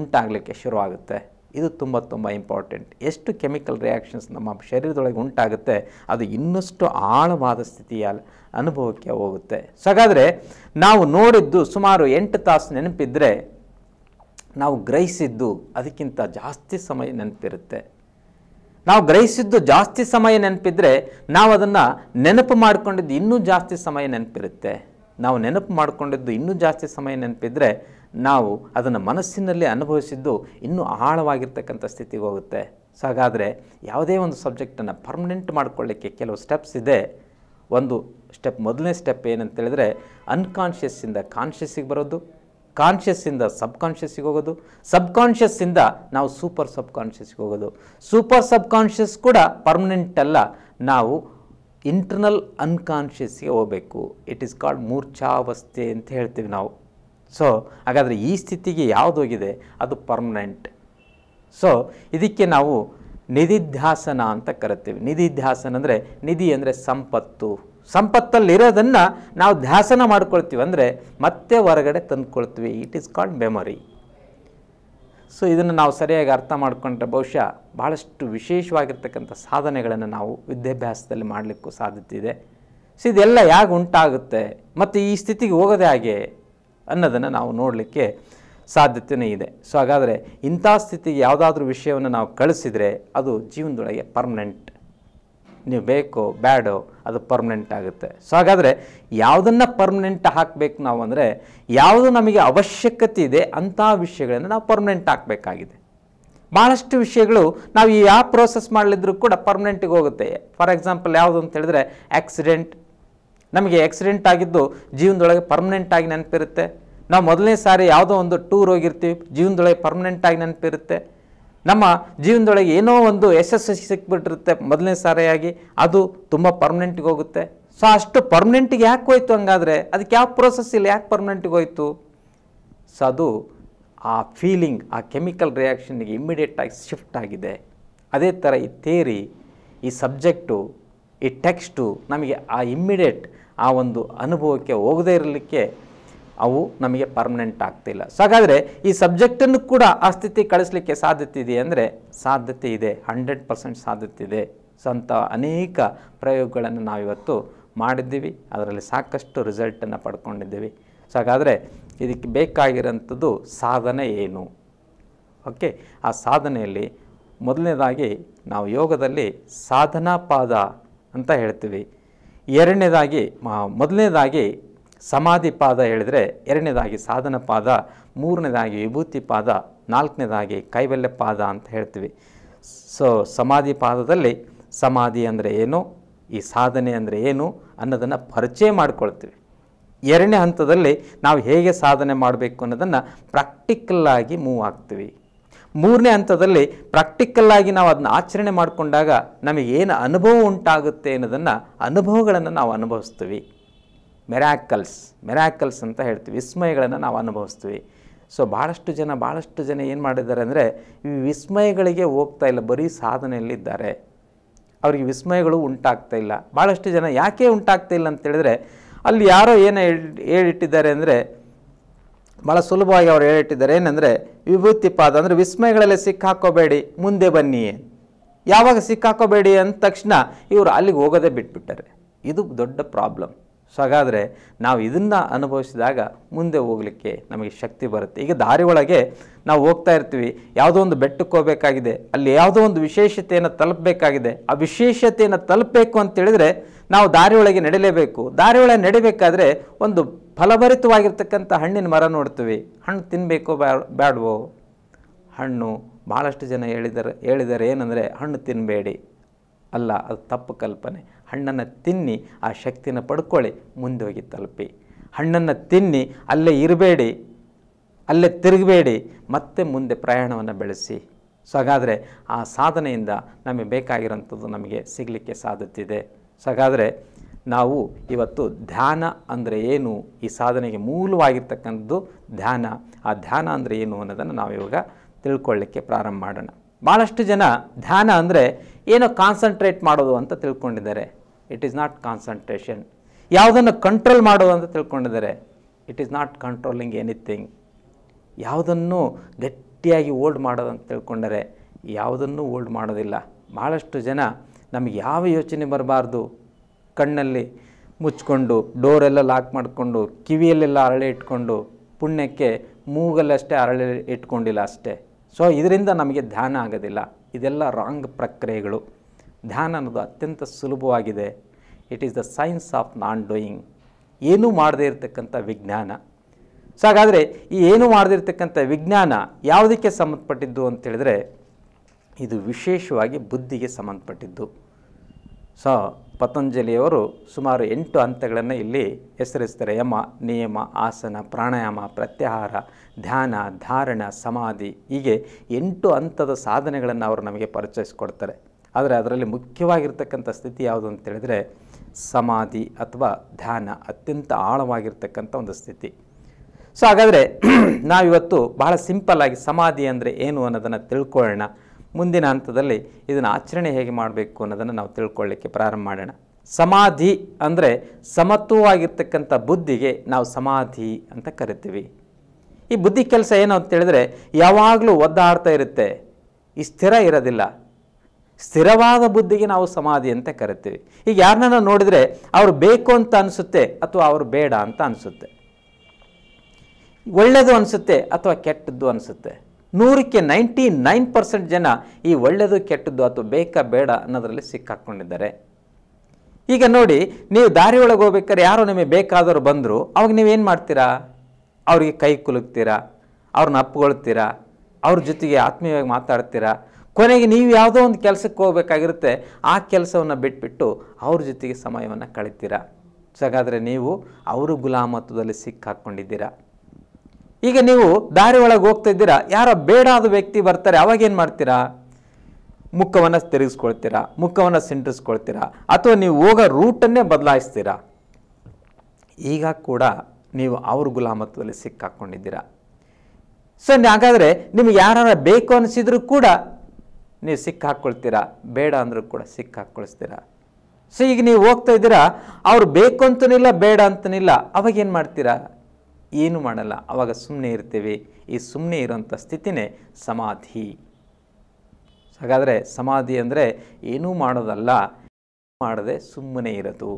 ಉಂಟಾಗಲಿಕ್ಕೆ ಶುರುವಾಗುತ್ತೆ ಇದು ತುಂಬ ತುಂಬ ಇಂಪಾರ್ಟೆಂಟ್ ಎಷ್ಟು ಕೆಮಿಕಲ್ ರಿಯಾಕ್ಷನ್ಸ್ ನಮ್ಮ ಶರೀರದೊಳಗೆ ಉಂಟಾಗುತ್ತೆ ಅದು ಇನ್ನಷ್ಟು ಆಳವಾದ ಸ್ಥಿತಿಯ ಅನುಭವಕ್ಕೆ ಹೋಗುತ್ತೆ ಹಾಗಾದರೆ ನಾವು ನೋಡಿದ್ದು ಸುಮಾರು ಎಂಟು ತಾಸು ನೆನಪಿದ್ದರೆ ನಾವು ಗ್ರಹಿಸಿದ್ದು ಅದಕ್ಕಿಂತ ಜಾಸ್ತಿ ಸಮಯ ನೆನಪಿರುತ್ತೆ ನಾವು ಗ್ರಹಿಸಿದ್ದು ಜಾಸ್ತಿ ಸಮಯ ನೆನಪಿದ್ರೆ ನಾವು ಅದನ್ನು ನೆನಪು ಮಾಡಿಕೊಂಡಿದ್ದು ಇನ್ನೂ ಜಾಸ್ತಿ ಸಮಯ ನೆನಪಿರುತ್ತೆ ನಾವು ನೆನಪು ಮಾಡಿಕೊಂಡಿದ್ದು ಇನ್ನೂ ಜಾಸ್ತಿ ಸಮಯ ನೆನಪಿದ್ರೆ ನಾವು ಅದನ್ನು ಮನಸ್ಸಿನಲ್ಲಿ ಅನುಭವಿಸಿದ್ದು ಇನ್ನೂ ಆಳವಾಗಿರ್ತಕ್ಕಂಥ ಸ್ಥಿತಿಗೆ ಹೋಗುತ್ತೆ ಸೊ ಹಾಗಾದರೆ ಯಾವುದೇ ಒಂದು ಸಬ್ಜೆಕ್ಟನ್ನು ಪರ್ಮನೆಂಟ್ ಮಾಡಿಕೊಳ್ಳಿಕ್ಕೆ ಕೆಲವು ಸ್ಟೆಪ್ಸ್ ಇದೆ ಒಂದು ಸ್ಟೆಪ್ ಮೊದಲನೇ ಸ್ಟೆಪ್ ಏನಂತ ಹೇಳಿದ್ರೆ ಅನ್ಕಾನ್ಷಿಯಸ್ಸಿಂದ ಕಾನ್ಷಿಯಸ್ಸಿಗೆ ಬರೋದು ಕಾನ್ಷಿಯಸ್ಸಿಂದ ಸಬ್ ಕಾನ್ಷಿಯಸ್ಸಿಗೆ ಹೋಗೋದು ಸಬ್ ಕಾನ್ಷಿಯಸ್ಸಿಂದ ನಾವು ಸೂಪರ್ ಸಬ್ ಕಾನ್ಷಿಯಸ್ಗೆ ಹೋಗೋದು ಸೂಪರ್ ಸಬ್ ಕಾನ್ಷಿಯಸ್ ಕೂಡ ಪರ್ಮನೆಂಟ್ ಅಲ್ಲ ನಾವು ಇಂಟರ್ನಲ್ ಅನ್ಕಾನ್ಷಿಯಸ್ಗೆ ಹೋಗಬೇಕು ಇಟ್ ಈಸ್ ಕಾಲ್ಡ್ ಮೂರ್ಛಾವಸ್ಥೆ ಅಂತ ಹೇಳ್ತೀವಿ ನಾವು ಸೊ ಹಾಗಾದರೆ ಈ ಸ್ಥಿತಿಗೆ ಯಾವುದೋಗಿದೆ ಅದು ಪರ್ಮನೆಂಟ್ ಸೊ ಇದಕ್ಕೆ ನಾವು ನಿಧಿಧ್ಯಾಸನ ಅಂತ ಕರಿತೀವಿ ನಿಧಿಧ್ಯಾಸನ ಅಂದರೆ ನಿಧಿ ಅಂದರೆ ಸಂಪತ್ತು ಸಂಪತ್ತಲ್ಲಿರೋದನ್ನು ನಾವು ಧ್ಯಾಸನ ಮಾಡ್ಕೊಳ್ತೀವಿ ಅಂದರೆ ಮತ್ತೆ ಹೊರಗಡೆ ತಂದುಕೊಳ್ತೀವಿ it is called memory so ಇದನ್ನು ನಾವು ಸರಿಯಾಗಿ ಅರ್ಥ ಮಾಡಿಕೊಂಡ್ರೆ ಬಹುಶಃ ಭಾಳಷ್ಟು ವಿಶೇಷವಾಗಿರ್ತಕ್ಕಂಥ ಸಾಧನೆಗಳನ್ನು ನಾವು ವಿದ್ಯಾಭ್ಯಾಸದಲ್ಲಿ ಮಾಡಲಿಕ್ಕೂ ಸಾಧ್ಯತೆ ಇದೆ ಸೊ ಇದೆಲ್ಲ ಹೇಗೆ ಉಂಟಾಗುತ್ತೆ ಮತ್ತು ಈ ಸ್ಥಿತಿಗೆ ಹೋಗೋದೇ ಹಾಗೆ ಅನ್ನೋದನ್ನು ನಾವು ನೋಡಲಿಕ್ಕೆ ಸಾಧ್ಯತೆಯೇ ಇದೆ ಸೊ ಹಾಗಾದರೆ ಇಂಥ ಸ್ಥಿತಿಗೆ ಯಾವುದಾದ್ರೂ ವಿಷಯವನ್ನು ನಾವು ಕಳಿಸಿದರೆ ಅದು ಜೀವನದೊಳಗೆ ಪರ್ಮನೆಂಟ್ ನೀವು ಬೇಕೋ ಬ್ಯಾಡೋ ಅದು ಪರ್ಮನೆಂಟ್ ಆಗುತ್ತೆ ಸೊ ಹಾಗಾದರೆ ಯಾವುದನ್ನು ಪರ್ಮನೆಂಟ್ ಹಾಕಬೇಕು ನಾವು ಅಂದರೆ ಯಾವುದು ನಮಗೆ ಅವಶ್ಯಕತೆ ಇದೆ ಅಂಥ ವಿಷಯಗಳನ್ನು ನಾವು ಪರ್ಮನೆಂಟ್ ಹಾಕಬೇಕಾಗಿದೆ ಭಾಳಷ್ಟು ವಿಷಯಗಳು ನಾವು ಈ ಯಾವ ಪ್ರೋಸೆಸ್ ಮಾಡಲಿದ್ರು ಕೂಡ ಪರ್ಮನೆಂಟಿಗೆ ಹೋಗುತ್ತೆ ಫಾರ್ ಎಕ್ಸಾಂಪಲ್ ಯಾವುದು ಅಂತ ಹೇಳಿದ್ರೆ ಆಕ್ಸಿಡೆಂಟ್ ನಮಗೆ ಆಕ್ಸಿಡೆಂಟ್ ಆಗಿದ್ದು ಜೀವನದೊಳಗೆ ಪರ್ಮನೆಂಟಾಗಿ ನೆನಪಿರುತ್ತೆ ನಾವು ಮೊದಲನೇ ಸಾರಿ ಯಾವುದೋ ಒಂದು ಟೂರ್ ಹೋಗಿರ್ತೀವಿ ಜೀವನದೊಳಗೆ ಪರ್ಮನೆಂಟಾಗಿ ನೆನಪಿರುತ್ತೆ ನಮ್ಮ ಜೀವನದೊಳಗೆ ಏನೋ ಒಂದು ಯಶಸ್ಸು ಸಿಕ್ಬಿಟ್ಟಿರುತ್ತೆ ಮೊದಲನೇ ಸಾರಿಯಾಗಿ ಅದು ತುಂಬ ಪರ್ಮನೆಂಟ್ಗೆ ಹೋಗುತ್ತೆ ಸೊ ಅಷ್ಟು ಪರ್ಮನೆಂಟಿಗೆ ಯಾಕೆ ಹೋಯಿತು ಹಂಗಾದರೆ ಅದಕ್ಕೆ ಯಾವ ಪ್ರೋಸೆಸ್ ಇಲ್ಲ ಯಾಕೆ ಪರ್ಮನೆಂಟಿಗೆ ಹೋಯ್ತು ಸೊ ಅದು ಆ ಫೀಲಿಂಗ್ ಆ ಕೆಮಿಕಲ್ ರಿಯಾಕ್ಷನ್ಗೆ ಇಮ್ಮಿಡಿಯೇಟಾಗಿ ಶಿಫ್ಟ್ ಆಗಿದೆ ಅದೇ ಥರ ಈ ಥೇರಿ ಈ ಸಬ್ಜೆಕ್ಟು ಈ ಟೆಕ್ಸ್ಟು ನಮಗೆ ಆ ಇಮ್ಮಿಡಿಯೇಟ್ ಆ ಒಂದು ಅನುಭವಕ್ಕೆ ಹೋಗದೇ ಇರಲಿಕ್ಕೆ ಅವು ನಮಗೆ ಪರ್ಮನೆಂಟ್ ಆಗ್ತಿಲ್ಲ ಸೊ ಹಾಗಾದರೆ ಈ ಸಬ್ಜೆಕ್ಟನ್ನು ಕೂಡ ಆ ಸ್ಥಿತಿ ಕಳಿಸ್ಲಿಕ್ಕೆ ಸಾಧ್ಯತೆ ಇದೆ ಅಂದರೆ ಸಾಧ್ಯತೆ ಇದೆ ಹಂಡ್ರೆಡ್ ಪರ್ಸೆಂಟ್ ಸಾಧ್ಯತೆ ಇದೆ ಸೊ ಅನೇಕ ಪ್ರಯೋಗಗಳನ್ನು ನಾವಿವತ್ತು ಮಾಡಿದ್ದೀವಿ ಅದರಲ್ಲಿ ಸಾಕಷ್ಟು ರಿಸಲ್ಟನ್ನು ಪಡ್ಕೊಂಡಿದ್ದೀವಿ ಸೊ ಹಾಗಾದರೆ ಇದಕ್ಕೆ ಬೇಕಾಗಿರೋಂಥದ್ದು ಸಾಧನೆ ಏನು ಓಕೆ ಆ ಸಾಧನೆಯಲ್ಲಿ ಮೊದಲನೇದಾಗಿ ನಾವು ಯೋಗದಲ್ಲಿ ಸಾಧನಾ ಪಾದ ಅಂತ ಹೇಳ್ತೀವಿ ಎರಡನೇದಾಗಿ ಮೊದಲನೇದಾಗಿ ಸಮಾಧಿ ಪಾದ ಹೇಳಿದರೆ ಎರಡನೇದಾಗಿ ಸಾಧನ ಪಾದ ಮೂರನೇದಾಗಿ ವಿಭೂತಿ ಪಾದ ನಾಲ್ಕನೇದಾಗಿ ಕೈವಲ್ಯ ಪಾದ ಅಂತ ಹೇಳ್ತೀವಿ ಸೊ ಸಮಾಧಿ ಪಾದದಲ್ಲಿ ಸಮಾಧಿ ಅಂದರೆ ಏನು ಈ ಸಾಧನೆ ಅಂದರೆ ಏನು ಅನ್ನೋದನ್ನು ಪರಿಚಯ ಮಾಡಿಕೊಳ್ತೀವಿ ಎರಡನೇ ಹಂತದಲ್ಲಿ ನಾವು ಹೇಗೆ ಸಾಧನೆ ಮಾಡಬೇಕು ಅನ್ನೋದನ್ನು ಪ್ರಾಕ್ಟಿಕಲ್ಲಾಗಿ ಮೂವ್ ಆಗ್ತೀವಿ ಮೂರನೇ ಹಂತದಲ್ಲಿ ಪ್ರಾಕ್ಟಿಕಲ್ಲಾಗಿ ನಾವು ಅದನ್ನ ಆಚರಣೆ ಮಾಡಿಕೊಂಡಾಗ ಏನು ಅನುಭವ ಉಂಟಾಗುತ್ತೆ ಅನ್ನೋದನ್ನು ಅನುಭವಗಳನ್ನು ನಾವು ಅನುಭವಿಸ್ತೀವಿ ಮೆರಾಕಲ್ಸ್ ಮೆರಾಕಲ್ಸ್ ಅಂತ ಹೇಳ್ತೀವಿ ವಿಸ್ಮಯಗಳನ್ನು ನಾವು ಅನುಭವಿಸ್ತೀವಿ ಸೊ ಭಾಳಷ್ಟು ಜನ ಭಾಳಷ್ಟು ಜನ ಏನು ಮಾಡಿದ್ದಾರೆ ಅಂದರೆ ಈ ವಿಸ್ಮಯಗಳಿಗೆ ಹೋಗ್ತಾ ಇಲ್ಲ ಬರೀ ಸಾಧನೆಯಲ್ಲಿದ್ದಾರೆ ಅವರಿಗೆ ವಿಸ್ಮಯಗಳು ಉಂಟಾಗ್ತಾ ಇಲ್ಲ ಭಾಳಷ್ಟು ಜನ ಯಾಕೆ ಉಂಟಾಗ್ತಾ ಇಲ್ಲ ಅಂತೇಳಿದರೆ ಅಲ್ಲಿ ಯಾರೋ ಏನು ಹೇಳಿಟ್ಟಿದ್ದಾರೆ ಅಂದರೆ ಭಾಳ ಸುಲಭವಾಗಿ ಅವರು ಹೇಳಿಟ್ಟಿದ್ದಾರೆ ಏನಂದರೆ ವಿಭೂತಿಪಾದ ಅಂದರೆ ವಿಸ್ಮಯಗಳಲ್ಲಿ ಸಿಕ್ಕಾಕೋಬೇಡಿ ಮುಂದೆ ಬನ್ನಿ ಯಾವಾಗ ಸಿಕ್ಕಾಕೋಬೇಡಿ ಅಂದ ತಕ್ಷಣ ಇವರು ಅಲ್ಲಿಗೆ ಹೋಗೋದೇ ಬಿಟ್ಬಿಟ್ಟಾರೆ ಇದು ದೊಡ್ಡ ಪ್ರಾಬ್ಲಮ್ ಸೊ ಹಾಗಾದರೆ ನಾವು ಇದನ್ನು ಅನುಭವಿಸಿದಾಗ ಮುಂದೆ ಹೋಗಲಿಕ್ಕೆ ನಮಗೆ ಶಕ್ತಿ ಬರುತ್ತೆ ಈಗ ದಾರಿ ಒಳಗೆ ನಾವು ಹೋಗ್ತಾ ಇರ್ತೀವಿ ಯಾವುದೋ ಒಂದು ಬೆಟ್ಟಕ್ಕೆ ಹೋಗಬೇಕಾಗಿದೆ ಅಲ್ಲಿ ಯಾವುದೋ ಒಂದು ವಿಶೇಷತೆಯನ್ನು ತಲುಪಬೇಕಾಗಿದೆ ಆ ವಿಶೇಷತೆಯನ್ನು ತಲುಪಬೇಕು ಅಂತೇಳಿದರೆ ನಾವು ದಾರಿ ಒಳಗೆ ನಡಿಲೇಬೇಕು ದಾರಿ ಒಳಗೆ ನಡಿಬೇಕಾದ್ರೆ ಒಂದು ಫಲಭರಿತವಾಗಿರ್ತಕ್ಕಂಥ ಹಣ್ಣಿನ ಮರ ನೋಡ್ತೀವಿ ಹಣ್ಣು ತಿನ್ನಬೇಕೋ ಬ್ಯಾ ಬ್ಯಾಡವೋ ಹಣ್ಣು ಭಾಳಷ್ಟು ಜನ ಹೇಳಿದಾರೆ ಹೇಳಿದ್ದಾರೆ ಏನಂದರೆ ಹಣ್ಣು ತಿನ್ನಬೇಡಿ ಅಲ್ಲ ಅದು ತಪ್ಪು ಕಲ್ಪನೆ ಹಣ್ಣನ್ನು ತಿನ್ನಿ ಆ ಶಕ್ತಿನ ಪಡ್ಕೊಳ್ಳಿ ಮುಂದೆ ಹೋಗಿ ತಲುಪಿ ಹಣ್ಣನ್ನು ತಿನ್ನಿ ಅಲ್ಲೇ ಇರಬೇಡಿ ಅಲ್ಲೇ ತಿರುಗಬೇಡಿ ಮತ್ತೆ ಮುಂದೆ ಪ್ರಯಾಣವನ್ನು ಬೆಳೆಸಿ ಸೊ ಹಾಗಾದರೆ ಆ ಸಾಧನೆಯಿಂದ ನಮಗೆ ಬೇಕಾಗಿರೋಂಥದ್ದು ನಮಗೆ ಸಿಗಲಿಕ್ಕೆ ಸಾಧ್ಯತಿದೆ ಸೊ ಹಾಗಾದರೆ ನಾವು ಇವತ್ತು ಧ್ಯಾನ ಅಂದರೆ ಏನು ಈ ಸಾಧನೆಗೆ ಮೂಲವಾಗಿರ್ತಕ್ಕಂಥದ್ದು ಧ್ಯಾನ ಆ ಧ್ಯಾನ ಅಂದರೆ ಏನು ಅನ್ನೋದನ್ನು ನಾವು ಇವಾಗ ತಿಳ್ಕೊಳ್ಳಿಕ್ಕೆ ಪ್ರಾರಂಭ ಮಾಡೋಣ ಭಾಳಷ್ಟು ಜನ ಧ್ಯಾನ ಅಂದರೆ ಏನೋ ಕಾನ್ಸಂಟ್ರೇಟ್ ಮಾಡೋದು ಅಂತ ತಿಳ್ಕೊಂಡಿದ್ದಾರೆ ಇಟ್ ಈಸ್ ನಾಟ್ ಕಾನ್ಸಂಟ್ರೇಷನ್ ಯಾವುದನ್ನು ಕಂಟ್ರೋಲ್ ಮಾಡೋದು ಅಂತ ತಿಳ್ಕೊಂಡಿದ್ದಾರೆ it is not controlling anything ಯಾವುದನ್ನು ಗಟ್ಟಿಯಾಗಿ ಓಲ್ಡ್ ಅಂತ ತಿಳ್ಕೊಂಡರೆ ಯಾವುದನ್ನು ಓಲ್ಡ್ ಮಾಡೋದಿಲ್ಲ ಭಾಳಷ್ಟು ಜನ ನಮಗೆ ಯಾವ ಯೋಚನೆ ಬರಬಾರ್ದು ಕಣ್ಣಲ್ಲಿ ಮುಚ್ಕೊಂಡು ಡೋರೆಲ್ಲ ಲಾಕ್ ಮಾಡಿಕೊಂಡು ಕಿವಿಯಲ್ಲೆಲ್ಲ ಅರಳೆ ಇಟ್ಕೊಂಡು ಪುಣ್ಯಕ್ಕೆ ಮೂಗಲ್ಲಷ್ಟೇ ಅರಳೆ ಇಟ್ಕೊಂಡಿಲ್ಲ ಅಷ್ಟೇ ಸೊ ಇದರಿಂದ ನಮಗೆ ಧ್ಯಾನ ಆಗೋದಿಲ್ಲ ಇದೆಲ್ಲ ರಾಂಗ್ ಪ್ರಕ್ರಿಯೆಗಳು ಧ್ಯಾನ ಅನ್ನೋದು ಅತ್ಯಂತ ಸುಲಭವಾಗಿದೆ it is the science of non doing ಏನೂ ಮಾಡದೇ ಇರತಕ್ಕಂಥ ವಿಜ್ಞಾನ ಸೊ ಹಾಗಾದರೆ ಈ ಏನು ಮಾಡದೇ ಇರತಕ್ಕಂಥ ವಿಜ್ಞಾನ ಯಾವುದಕ್ಕೆ ಸಂಬಂಧಪಟ್ಟಿದ್ದು ಅಂತೇಳಿದರೆ ಇದು ವಿಶೇಷವಾಗಿ ಬುದ್ಧಿಗೆ ಸಂಬಂಧಪಟ್ಟಿದ್ದು ಸೊ ಪತಂಜಲಿಯವರು ಸುಮಾರು ಎಂಟು ಹಂತಗಳನ್ನು ಇಲ್ಲಿ ಹೆಸರಿಸ್ತಾರೆ ಯಮ ನಿಯಮ ಆಸನ ಪ್ರಾಣಾಯಾಮ ಪ್ರತ್ಯಾಹಾರ ಧ್ಯಾನ ಧಾರಣ ಸಮಾಧಿ ಹೀಗೆ ಎಂಟು ಹಂತದ ಸಾಧನೆಗಳನ್ನು ಅವರು ನಮಗೆ ಪರಿಚಯಿಸಿಕೊಡ್ತಾರೆ ಆದರೆ ಅದರಲ್ಲಿ ಮುಖ್ಯವಾಗಿರ್ತಕ್ಕಂಥ ಸ್ಥಿತಿ ಯಾವುದು ಅಂತ ಸಮಾಧಿ ಅಥವಾ ಧ್ಯಾನ ಅತ್ಯಂತ ಆಳವಾಗಿರ್ತಕ್ಕಂಥ ಒಂದು ಸ್ಥಿತಿ ಸೊ ಹಾಗಾದರೆ ನಾವಿವತ್ತು ಬಹಳ ಸಿಂಪಲ್ಲಾಗಿ ಸಮಾಧಿ ಅಂದರೆ ಏನು ಅನ್ನೋದನ್ನು ತಿಳ್ಕೊಳ್ಳೋಣ ಮುಂದಿನ ಹಂತದಲ್ಲಿ ಇದನ್ನು ಆಚರಣೆ ಹೇಗೆ ಮಾಡಬೇಕು ಅನ್ನೋದನ್ನು ನಾವು ತಿಳ್ಕೊಳ್ಳಿಕ್ಕೆ ಪ್ರಾರಂಭ ಮಾಡೋಣ ಸಮಾಧಿ ಅಂದರೆ ಸಮತ್ವವಾಗಿರ್ತಕ್ಕಂಥ ಬುದ್ಧಿಗೆ ನಾವು ಸಮಾಧಿ ಅಂತ ಕರಿತೀವಿ ಈ ಬುದ್ಧಿ ಕೆಲಸ ಏನು ಅಂತ ಯಾವಾಗಲೂ ಒದ್ದಾಡ್ತಾ ಇರುತ್ತೆ ಈ ಸ್ಥಿರ ಇರೋದಿಲ್ಲ ಸ್ಥಿರವಾದ ಬುದ್ಧಿಗೆ ನಾವು ಸಮಾಧಿ ಅಂತ ಕರಿತೀವಿ ಈಗ ಯಾರನ್ನ ನೋಡಿದರೆ ಅವರು ಬೇಕು ಅಂತ ಅನಿಸುತ್ತೆ ಅಥವಾ ಅವರು ಬೇಡ ಅಂತ ಅನಿಸುತ್ತೆ ಒಳ್ಳೆಯದು ಅನಿಸುತ್ತೆ ಅಥವಾ ಕೆಟ್ಟದ್ದು ಅನಿಸುತ್ತೆ ನೂರಕ್ಕೆ ನೈಂಟಿ ನೈನ್ ಪರ್ಸೆಂಟ್ ಜನ ಈ ಒಳ್ಳೆಯದು ಕೆಟ್ಟದ್ದು ಅಥವಾ ಬೇಕಾ ಬೇಡ ಅನ್ನೋದರಲ್ಲಿ ಸಿಕ್ಕಾಕ್ಕೊಂಡಿದ್ದಾರೆ ಈಗ ನೋಡಿ ನೀವು ದಾರಿ ಒಳಗೆ ಹೋಗ್ಬೇಕಾದ್ರೆ ಯಾರೋ ನಿಮಗೆ ಬೇಕಾದವರು ಬಂದರು ಅವಾಗ ನೀವೇನು ಮಾಡ್ತೀರಾ ಅವರಿಗೆ ಕೈ ಕುಲುಕ್ತೀರಾ ಅವ್ರನ್ನ ಅಪ್ಪುಗೊಳ್ತೀರಾ ಅವ್ರ ಜೊತೆಗೆ ಆತ್ಮೀಯವಾಗಿ ಮಾತಾಡ್ತೀರಾ ಕೊನೆಗೆ ನೀವು ಯಾವುದೋ ಒಂದು ಕೆಲಸಕ್ಕೆ ಹೋಗಬೇಕಾಗಿರುತ್ತೆ ಆ ಕೆಲಸವನ್ನು ಬಿಟ್ಬಿಟ್ಟು ಅವ್ರ ಜೊತೆಗೆ ಸಮಯವನ್ನು ಕಳಿತೀರಾ ಹಾಗಾದರೆ ನೀವು ಅವರು ಗುಲಾಮತ್ವದಲ್ಲಿ ಸಿಕ್ಕಾಕ್ಕೊಂಡಿದ್ದೀರಾ ಈಗ ನೀವು ದಾರಿ ಒಳಗೆ ಹೋಗ್ತಾ ಇದ್ದೀರಾ ಯಾರೋ ಬೇಡಾದ ವ್ಯಕ್ತಿ ಬರ್ತಾರೆ ಏನು ಮಾಡ್ತೀರಾ ಮುಖವನ್ನು ತಿರುಗಿಸ್ಕೊಳ್ತೀರಾ ಮುಖವನ್ನು ಸಿಂಟಿಸ್ಕೊಳ್ತೀರಾ ಅಥವಾ ನೀವು ಹೋಗೋ ರೂಟನ್ನೇ ಬದಲಾಯಿಸ್ತೀರಾ ಈಗ ಕೂಡ ನೀವು ಅವ್ರ ಗುಲಾಮತ್ವದಲ್ಲಿ ಸಿಕ್ಕಾಕ್ಕೊಂಡಿದ್ದೀರಾ ಸೊ ಹಾಗಾದರೆ ನಿಮಗೆ ಯಾರು ಬೇಕು ಅನಿಸಿದರೂ ಕೂಡ ನೀವು ಸಿಕ್ಕಾಕ್ಕೊಳ್ತೀರಾ ಬೇಡ ಅಂದರೂ ಕೂಡ ಸಿಕ್ಕಾಕ್ಕೊಳಿಸ್ತೀರಾ ಸೊ ಈಗ ನೀವು ಹೋಗ್ತಾ ಇದ್ದೀರಾ ಅವ್ರು ಬೇಕು ಅಂತನಿಲ್ಲ ಬೇಡ ಅಂತನಿಲ್ಲ ಅವಾಗೇನು ಮಾಡ್ತೀರಾ ಏನು ಮಾಡಲ್ಲ ಅವಾಗ ಸುಮ್ಮನೆ ಇರ್ತೀವಿ ಈ ಸುಮ್ಮನೆ ಇರೋಂಥ ಸ್ಥಿತಿನೇ ಸಮಾಧಿ ಹಾಗಾದರೆ ಸಮಾಧಿ ಅಂದರೆ ಏನೂ ಮಾಡೋದಲ್ಲ ಮಾಡದೆ ಸುಮ್ಮನೆ ಇರೋದು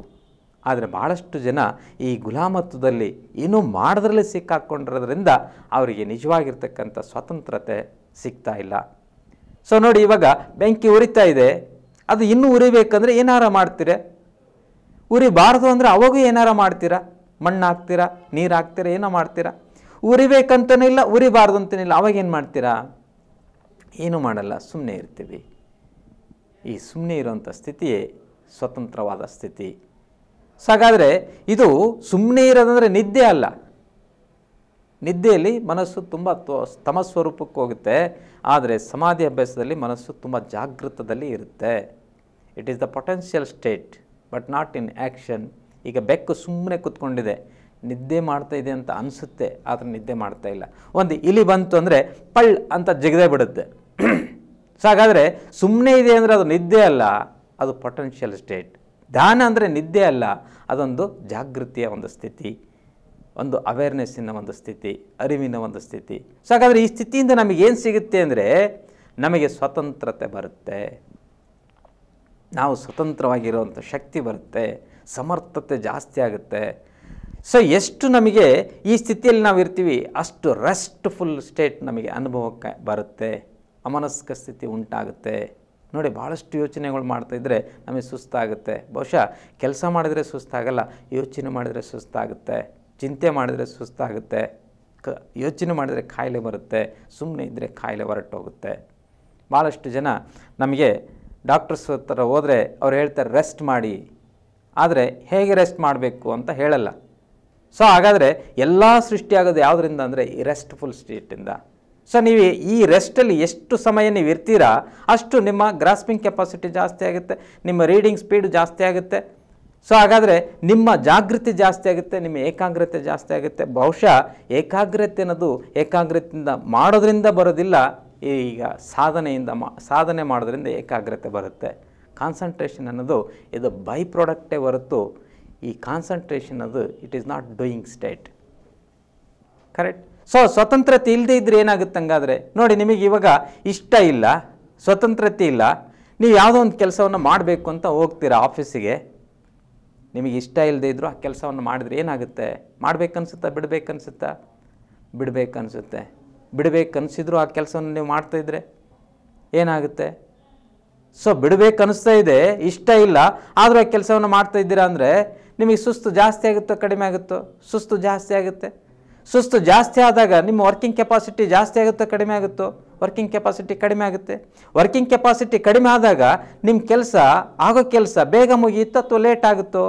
ಆದರೆ ಭಾಳಷ್ಟು ಜನ ಈ ಗುಲಾಮತ್ವದಲ್ಲಿ ಏನೂ ಮಾಡದ್ರಲ್ಲಿ ಸಿಕ್ಕಾಕ್ಕೊಂಡಿರೋದ್ರಿಂದ ಅವರಿಗೆ ನಿಜವಾಗಿರ್ತಕ್ಕಂಥ ಸ್ವತಂತ್ರತೆ ಸಿಗ್ತಾ ಇಲ್ಲ ಸೊ ನೋಡಿ ಇವಾಗ ಬೆಂಕಿ ಉರಿತಾ ಇದೆ ಅದು ಇನ್ನೂ ಉರಿಬೇಕಂದ್ರೆ ಏನಾರ ಮಾಡ್ತೀರ ಉರಿಬಾರ್ದು ಅಂದರೆ ಅವಾಗೂ ಏನಾರ ಮಾಡ್ತೀರಾ ಮಣ್ಣು ಹಾಕ್ತೀರಾ ನೀರು ಹಾಕ್ತೀರಾ ಏನೋ ಮಾಡ್ತೀರಾ ಉರಿಬೇಕಂತನೇ ಇಲ್ಲ ಉರಿಬಾರ್ದು ಅಂತಲೇ ಇಲ್ಲ ಅವಾಗೇನು ಮಾಡ್ತೀರಾ ಏನೂ ಮಾಡಲ್ಲ ಸುಮ್ಮನೆ ಇರ್ತೀವಿ ಈ ಸುಮ್ಮನೆ ಇರುವಂಥ ಸ್ಥಿತಿಯೇ ಸ್ವತಂತ್ರವಾದ ಸ್ಥಿತಿ ಹಾಗಾದರೆ ಇದು ಸುಮ್ಮನೆ ಇರೋದಂದರೆ ನಿದ್ದೆ ಅಲ್ಲ ನಿದ್ದೆಯಲ್ಲಿ ಮನಸ್ಸು ತುಂಬ ತಮಸ್ವರೂಪಕ್ಕೆ ಹೋಗುತ್ತೆ ಆದರೆ ಸಮಾಧಿ ಅಭ್ಯಾಸದಲ್ಲಿ ಮನಸ್ಸು ತುಂಬ ಜಾಗೃತದಲ್ಲಿ ಇರುತ್ತೆ it is the potential state but not in action ಈಗ ಬೆಕ್ಕು ಸುಮ್ಮನೆ ಕೂತ್ಕೊಂಡಿದೆ ನಿದ್ದೆ ಮಾಡ್ತಾ ಇದೆ ಅಂತ ಅನಿಸುತ್ತೆ ಆದರೆ ನಿದ್ದೆ ಮಾಡ್ತಾ ಇಲ್ಲ ಒಂದು ಇಲಿ ಬಂತು ಅಂದರೆ ಪಳ್ ಅಂತ ಜಿಗದೇ ಬಿಡುತ್ತೆ ಸೊ ಹಾಗಾದರೆ ಸುಮ್ಮನೆ ಇದೆ ಅಂದರೆ ಅದು ನಿದ್ದೆ ಅಲ್ಲ ಅದು ಪೊಟೆನ್ಷಿಯಲ್ ಸ್ಟೇಟ್ ಧ್ಯಾನ ಅಂದರೆ ನಿದ್ದೆ ಅಲ್ಲ ಅದೊಂದು ಜಾಗೃತಿಯ ಒಂದು ಸ್ಥಿತಿ ಒಂದು ಅವೇರ್ನೆಸ್ಸಿನ ಒಂದು ಸ್ಥಿತಿ ಅರಿವಿನ ಒಂದು ಸ್ಥಿತಿ ಸೊ ಹಾಗಾದರೆ ಈ ಸ್ಥಿತಿಯಿಂದ ನಮಗೇನು ಸಿಗುತ್ತೆ ಅಂದರೆ ನಮಗೆ ಸ್ವತಂತ್ರತೆ ಬರುತ್ತೆ ನಾವು ಸ್ವತಂತ್ರವಾಗಿರುವಂಥ ಶಕ್ತಿ ಬರುತ್ತೆ ಸಮರ್ಥತೆ ಜಾಸ್ತಿ ಆಗುತ್ತೆ ಸೊ ಎಷ್ಟು ನಮಗೆ ಈ ಸ್ಥಿತಿಯಲ್ಲಿ ನಾವು ಇರ್ತೀವಿ ಅಷ್ಟು ರೆಸ್ಟ್ಫುಲ್ ಸ್ಟೇಟ್ ನಮಗೆ ಅನುಭವಕ್ಕೆ ಬರುತ್ತೆ ಅಮನಸ್ಕ ಸ್ಥಿತಿ ಉಂಟಾಗುತ್ತೆ ನೋಡಿ ಭಾಳಷ್ಟು ಯೋಚನೆಗಳು ಮಾಡ್ತಾಯಿದ್ರೆ ನಮಗೆ ಸುಸ್ತಾಗುತ್ತೆ ಬಹುಶಃ ಕೆಲಸ ಮಾಡಿದರೆ ಸುಸ್ತಾಗಲ್ಲ ಯೋಚನೆ ಮಾಡಿದರೆ ಸುಸ್ತಾಗುತ್ತೆ ಚಿಂತೆ ಮಾಡಿದರೆ ಸುಸ್ತಾಗುತ್ತೆ ಕ ಯೋಚನೆ ಮಾಡಿದರೆ ಕಾಯಿಲೆ ಬರುತ್ತೆ ಸುಮ್ಮನೆ ಇದ್ದರೆ ಕಾಯಿಲೆ ಹೊರಟೋಗುತ್ತೆ ಭಾಳಷ್ಟು ಜನ ನಮಗೆ ಡಾಕ್ಟರ್ಸ್ ಹತ್ರ ಹೋದರೆ ಅವ್ರು ಹೇಳ್ತಾರೆ ರೆಸ್ಟ್ ಮಾಡಿ ಆದರೆ ಹೇಗೆ ರೆಸ್ಟ್ ಮಾಡಬೇಕು ಅಂತ ಹೇಳಲ್ಲ ಸೊ ಹಾಗಾದರೆ ಎಲ್ಲ ಸೃಷ್ಟಿಯಾಗೋದು ಯಾವುದರಿಂದ ಅಂದರೆ ಈ ರೆಸ್ಟ್ಫುಲ್ ಸ್ಟೇಟಿಂದ ಸೊ ನೀವು ಈ ರೆಸ್ಟಲ್ಲಿ ಎಷ್ಟು ಸಮಯ ನೀವು ಇರ್ತೀರಾ ಅಷ್ಟು ನಿಮ್ಮ ಗ್ರಾಸ್ಪಿಂಗ್ ಕೆಪಾಸಿಟಿ ಜಾಸ್ತಿ ಆಗುತ್ತೆ ನಿಮ್ಮ ರೀಡಿಂಗ್ ಸ್ಪೀಡ್ ಜಾಸ್ತಿ ಆಗುತ್ತೆ ಸೊ ಹಾಗಾದರೆ ನಿಮ್ಮ ಜಾಗೃತಿ ಜಾಸ್ತಿ ಆಗುತ್ತೆ ನಿಮ್ಮ ಏಕಾಗ್ರತೆ ಜಾಸ್ತಿ ಆಗುತ್ತೆ ಬಹುಶಃ ಏಕಾಗ್ರತೆ ಅನ್ನೋದು ಏಕಾಗ್ರತೆಯಿಂದ ಮಾಡೋದ್ರಿಂದ ಬರೋದಿಲ್ಲ ಈಗ ಸಾಧನೆಯಿಂದ ಮಾ ಸಾಧನೆ ಮಾಡೋದ್ರಿಂದ ಏಕಾಗ್ರತೆ ಬರುತ್ತೆ ಕಾನ್ಸಂಟ್ರೇಷನ್ ಅನ್ನೋದು ಇದು ಬೈ ಪ್ರಾಡಕ್ಟೇ ಹೊರತು ಈ ಕಾನ್ಸಂಟ್ರೇಷನ್ ಅದು it is not doing state correct so ಸ್ವತಂತ್ರತೆ ಇಲ್ಲದೇ ಇದ್ದರೆ ಏನಾಗುತ್ತೆ ಹಂಗಾದ್ರೆ ನೋಡಿ ನಿಮಗೆ ಇವಾಗ ಇಷ್ಟ ಇಲ್ಲ ಸ್ವತಂತ್ರತೆ ಇಲ್ಲ ನೀವು ಯಾವುದೋ ಒಂದು ಕೆಲಸವನ್ನು ಮಾಡಬೇಕು ಅಂತ ಹೋಗ್ತೀರಾ ಆಫೀಸಿಗೆ ನಿಮಗೆ ಇಷ್ಟ ಇಲ್ಲದೆ ಇದ್ದರೂ ಆ ಕೆಲಸವನ್ನು ಮಾಡಿದ್ರೆ ಏನಾಗುತ್ತೆ ಮಾಡಬೇಕನ್ಸುತ್ತಾ ಬಿಡಬೇಕನ್ಸುತ್ತಾ ಬಿಡಬೇಕನ್ಸುತ್ತೆ ಬಿಡಬೇಕನ್ಸಿದ್ರು ಆ ಕೆಲಸವನ್ನು ನೀವು ಮಾಡ್ತಾಯಿದ್ರೆ ಏನಾಗುತ್ತೆ ಸೊ ಬಿಡಬೇಕು ಇದೆ ಇಷ್ಟ ಇಲ್ಲ ಆದರೂ ಆ ಕೆಲಸವನ್ನು ಮಾಡ್ತಾ ಇದ್ದೀರಾ ಅಂದರೆ ನಿಮಗೆ ಸುಸ್ತು ಜಾಸ್ತಿ ಆಗುತ್ತೋ ಕಡಿಮೆ ಆಗುತ್ತೋ ಸುಸ್ತು ಜಾಸ್ತಿ ಆಗುತ್ತೆ ಸುಸ್ತು ಜಾಸ್ತಿ ಆದಾಗ ನಿಮ್ಮ ವರ್ಕಿಂಗ್ ಕೆಪಾಸಿಟಿ ಜಾಸ್ತಿ ಆಗುತ್ತೋ ಕಡಿಮೆ ಆಗುತ್ತೋ ವರ್ಕಿಂಗ್ ಕೆಪಾಸಿಟಿ ಕಡಿಮೆ ಆಗುತ್ತೆ ವರ್ಕಿಂಗ್ ಕೆಪಾಸಿಟಿ ಕಡಿಮೆ ಆದಾಗ ನಿಮ್ಮ ಕೆಲಸ ಆಗೋ ಕೆಲಸ ಬೇಗ ಮುಗಿಯುತ್ತೋ ಅಥವಾ ಲೇಟ್ ಆಗುತ್ತೋ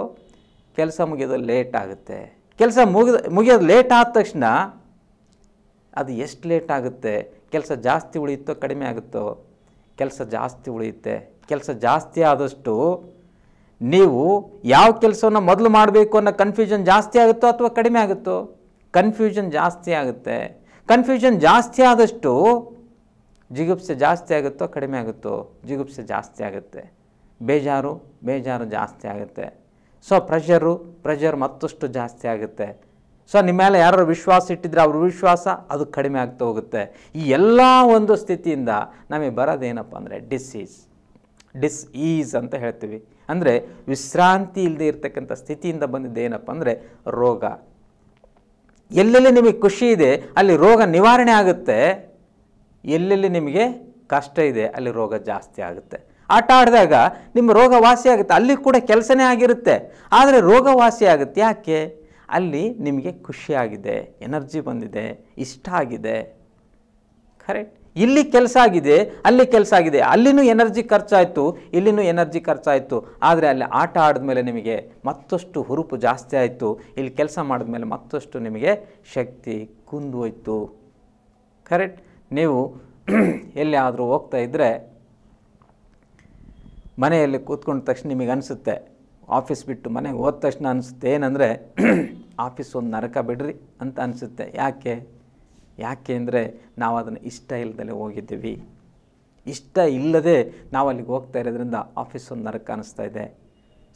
ಕೆಲಸ ಮುಗಿಯೋದು ಲೇಟ್ ಆಗುತ್ತೆ ಕೆಲಸ ಮುಗಿದ ಮುಗಿಯೋದು ಲೇಟ್ ಆದ ತಕ್ಷಣ ಅದು ಎಷ್ಟು ಲೇಟ್ ಆಗುತ್ತೆ ಕೆಲಸ ಜಾಸ್ತಿ ಉಳಿಯುತ್ತೋ ಕಡಿಮೆ ಆಗುತ್ತೋ ಕೆಲಸ ಜಾಸ್ತಿ ಉಳಿಯುತ್ತೆ ಕೆಲಸ ಜಾಸ್ತಿ ಆದಷ್ಟು ನೀವು ಯಾವ ಕೆಲಸವನ್ನು ಮೊದಲು ಮಾಡಬೇಕು ಅನ್ನೋ ಕನ್ಫ್ಯೂಷನ್ ಜಾಸ್ತಿ ಆಗುತ್ತೋ ಅಥವಾ ಕಡಿಮೆ ಆಗುತ್ತೋ ಕನ್ಫ್ಯೂಷನ್ ಜಾಸ್ತಿ ಆಗುತ್ತೆ ಕನ್ಫ್ಯೂಷನ್ ಜಾಸ್ತಿ ಆದಷ್ಟು ಜಿಗುಪ್ಸೆ ಜಾಸ್ತಿ ಆಗುತ್ತೋ ಕಡಿಮೆ ಆಗುತ್ತೋ ಜಿಗುಪ್ಸೆ ಜಾಸ್ತಿ ಆಗುತ್ತೆ ಬೇಜಾರು ಬೇಜಾರು ಜಾಸ್ತಿ ಆಗುತ್ತೆ ಸೊ ಪ್ರೆಷರು ಪ್ರೆಷರ್ ಮತ್ತಷ್ಟು ಜಾಸ್ತಿ ಆಗುತ್ತೆ ಸೊ ನಿಮ್ಮ ಮೇಲೆ ಯಾರು ವಿಶ್ವಾಸ ಇಟ್ಟಿದ್ರೆ ಅವ್ರ ವಿಶ್ವಾಸ ಅದು ಕಡಿಮೆ ಆಗ್ತಾ ಹೋಗುತ್ತೆ ಈ ಎಲ್ಲ ಒಂದು ಸ್ಥಿತಿಯಿಂದ ನಮಗೆ ಬರೋದೇನಪ್ಪ ಅಂದರೆ ಡಿಸೀಸ್ ಡಿಸ್ ಈಸ್ ಅಂತ ಹೇಳ್ತೀವಿ ಅಂದರೆ ವಿಶ್ರಾಂತಿ ಇಲ್ಲದೆ ಇರತಕ್ಕಂಥ ಸ್ಥಿತಿಯಿಂದ ಬಂದಿದ್ದೇನಪ್ಪ ಅಂದರೆ ರೋಗ ಎಲ್ಲೆಲ್ಲಿ ನಿಮಗೆ ಖುಷಿ ಇದೆ ಅಲ್ಲಿ ರೋಗ ನಿವಾರಣೆ ಆಗುತ್ತೆ ಎಲ್ಲೆಲ್ಲಿ ನಿಮಗೆ ಕಷ್ಟ ಇದೆ ಅಲ್ಲಿ ರೋಗ ಜಾಸ್ತಿ ಆಗುತ್ತೆ ಆಟ ಆಡಿದಾಗ ನಿಮ್ಮ ರೋಗ ವಾಸಿ ಆಗುತ್ತೆ ಅಲ್ಲಿ ಕೂಡ ಕೆಲಸನೇ ಆಗಿರುತ್ತೆ ಆದರೆ ರೋಗ ವಾಸಿ ಆಗುತ್ತೆ ಯಾಕೆ ಅಲ್ಲಿ ನಿಮಗೆ ಖುಷಿಯಾಗಿದೆ ಎನರ್ಜಿ ಬಂದಿದೆ ಇಷ್ಟ ಆಗಿದೆ ಕರೆಕ್ಟ್ ಇಲ್ಲಿ ಕೆಲಸ ಆಗಿದೆ ಅಲ್ಲಿ ಕೆಲಸ ಆಗಿದೆ ಅಲ್ಲಿನೂ ಎನರ್ಜಿ ಖರ್ಚಾಯಿತು ಇಲ್ಲಿನೂ ಎನರ್ಜಿ ಖರ್ಚಾಯಿತು ಆದರೆ ಅಲ್ಲಿ ಆಟ ಆಡಿದ ಮೇಲೆ ನಿಮಗೆ ಮತ್ತಷ್ಟು ಹುರುಪು ಜಾಸ್ತಿ ಆಯಿತು ಇಲ್ಲಿ ಕೆಲಸ ಮಾಡಿದ ಮೇಲೆ ಮತ್ತಷ್ಟು ನಿಮಗೆ ಶಕ್ತಿ ಕುಂದು ಹೋಯಿತು ಕರೆಕ್ಟ್ ನೀವು ಎಲ್ಲಿ ಆದರೂ ಹೋಗ್ತಾ ಇದ್ದರೆ ಮನೆಯಲ್ಲಿ ಕೂತ್ಕೊಂಡ ತಕ್ಷಣ ನಿಮಗೆ ಅನಿಸುತ್ತೆ ಆಫೀಸ್ ಬಿಟ್ಟು ಮನೆಗೆ ಹೋದ ತಕ್ಷಣ ಅನಿಸುತ್ತೆ ಏನಂದರೆ ಆಫೀಸ್ ಒಂದು ನರಕ ಬಿಡ್ರಿ ಅಂತ ಅನಿಸುತ್ತೆ ಯಾಕೆ ಯಾಕೆ ಅಂದರೆ ನಾವು ಅದನ್ನು ಇಷ್ಟ ಇಲ್ಲದಲ್ಲೇ ಹೋಗಿದ್ದೀವಿ ಇಷ್ಟ ಇಲ್ಲದೆ ನಾವು ಅಲ್ಲಿಗೆ ಹೋಗ್ತಾ ಇರೋದ್ರಿಂದ ಆಫೀಸ್ ಒಂದು ನರಕ ಅನ್ನಿಸ್ತಾ ಇದೆ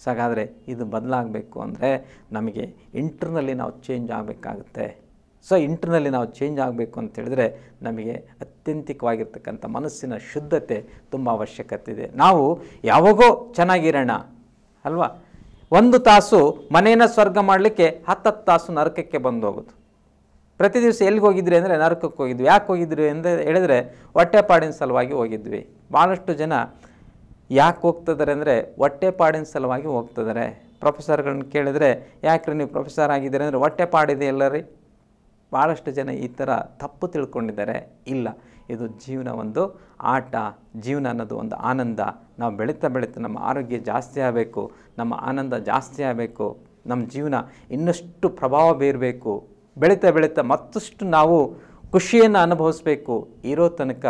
ಸೊ ಹಾಗಾದರೆ ಇದು ಬದಲಾಗಬೇಕು ಅಂದರೆ ನಮಗೆ ಇಂಟ್ರ್ನಲ್ಲಿ ನಾವು ಚೇಂಜ್ ಆಗಬೇಕಾಗುತ್ತೆ ಸೊ ಇಂಟ್ರ್ನಲ್ಲಿ ನಾವು ಚೇಂಜ್ ಆಗಬೇಕು ಅಂತ ಹೇಳಿದ್ರೆ ನಮಗೆ ಅತ್ಯಂತಿಕವಾಗಿರ್ತಕ್ಕಂಥ ಮನಸ್ಸಿನ ಶುದ್ಧತೆ ತುಂಬ ಅವಶ್ಯಕತೆ ಇದೆ ನಾವು ಯಾವಾಗೋ ಚೆನ್ನಾಗಿರೋಣ ಅಲ್ವಾ ಒಂದು ತಾಸು ಮನೆಯನ್ನು ಸ್ವರ್ಗ ಮಾಡಲಿಕ್ಕೆ ಹತ್ತತ್ತು ತಾಸು ನರಕಕ್ಕೆ ಬಂದು ಹೋಗೋದು ಪ್ರತಿ ದಿವಸ ಎಲ್ಲಿಗೆ ಹೋಗಿದ್ರಿ ಅಂದರೆ ನರಕಕ್ಕೆ ಹೋಗಿದ್ವಿ ಯಾಕೆ ಹೋಗಿದ್ವಿ ಎಂದು ಹೇಳಿದರೆ ಹೊಟ್ಟೆಪಾಡಿನ ಸಲುವಾಗಿ ಹೋಗಿದ್ವಿ ಭಾಳಷ್ಟು ಜನ ಯಾಕೆ ಹೋಗ್ತಿದ್ದಾರೆ ಅಂದರೆ ಹೊಟ್ಟೆಪಾಡಿನ ಸಲುವಾಗಿ ಹೋಗ್ತಿದ್ದಾರೆ ಪ್ರೊಫೆಸರ್ಗಳನ್ನ ಕೇಳಿದರೆ ಯಾಕೆ ನೀವು ಪ್ರೊಫೆಸರ್ ಆಗಿದ್ದೀರಿ ಅಂದರೆ ಹೊಟ್ಟೆಪಾಡಿದೆ ಎಲ್ಲ ರೀ ಭಾಳಷ್ಟು ಜನ ಈ ಥರ ತಪ್ಪು ತಿಳ್ಕೊಂಡಿದ್ದಾರೆ ಇಲ್ಲ ಇದು ಜೀವನ ಒಂದು ಆಟ ಜೀವನ ಅನ್ನೋದು ಒಂದು ಆನಂದ ನಾವು ಬೆಳೀತಾ ಬೆಳೀತಾ ನಮ್ಮ ಆರೋಗ್ಯ ಜಾಸ್ತಿ ಆಗಬೇಕು ನಮ್ಮ ಆನಂದ ಜಾಸ್ತಿ ಆಗಬೇಕು ನಮ್ಮ ಜೀವನ ಇನ್ನಷ್ಟು ಪ್ರಭಾವ ಬೀರಬೇಕು ಬೆಳೀತಾ ಬೆಳೀತಾ ಮತ್ತಷ್ಟು ನಾವು ಖುಷಿಯನ್ನು ಅನುಭವಿಸಬೇಕು ಇರೋ ತನಕ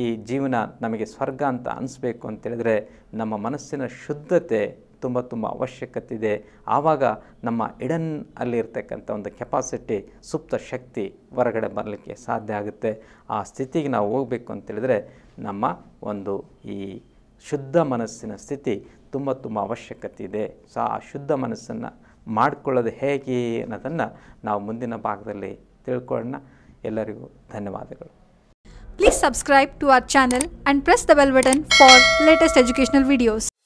ಈ ಜೀವನ ನಮಗೆ ಸ್ವರ್ಗ ಅಂತ ಅನಿಸ್ಬೇಕು ಅಂತೇಳಿದ್ರೆ ನಮ್ಮ ಮನಸ್ಸಿನ ಶುದ್ಧತೆ ತುಂಬ ತುಂಬ ಅವಶ್ಯಕತೆ ಇದೆ ಆವಾಗ ನಮ್ಮ ಇಡನ್ ಅಲ್ಲಿರ್ತಕ್ಕಂಥ ಒಂದು ಕೆಪಾಸಿಟಿ ಸುಪ್ತ ಶಕ್ತಿ ಹೊರಗಡೆ ಬರಲಿಕ್ಕೆ ಸಾಧ್ಯ ಆಗುತ್ತೆ ಆ ಸ್ಥಿತಿಗೆ ನಾವು ಹೋಗಬೇಕು ಅಂತೇಳಿದರೆ ನಮ್ಮ ಒಂದು ಈ ಶುದ್ಧ ಮನಸ್ಸಿನ ಸ್ಥಿತಿ ತುಂಬ ತುಂಬ ಅವಶ್ಯಕತೆ ಇದೆ ಸೊ ಆ ಶುದ್ಧ ಮನಸ್ಸನ್ನು ಮಾಡಿಕೊಳ್ಳೋದು ಹೇಗೆ ಅನ್ನೋದನ್ನು ನಾವು ಮುಂದಿನ ಭಾಗದಲ್ಲಿ ತಿಳ್ಕೊಳ್ಳೋಣ ಎಲ್ಲರಿಗೂ ಧನ್ಯವಾದಗಳು please subscribe to our channel and press the bell button for latest educational videos.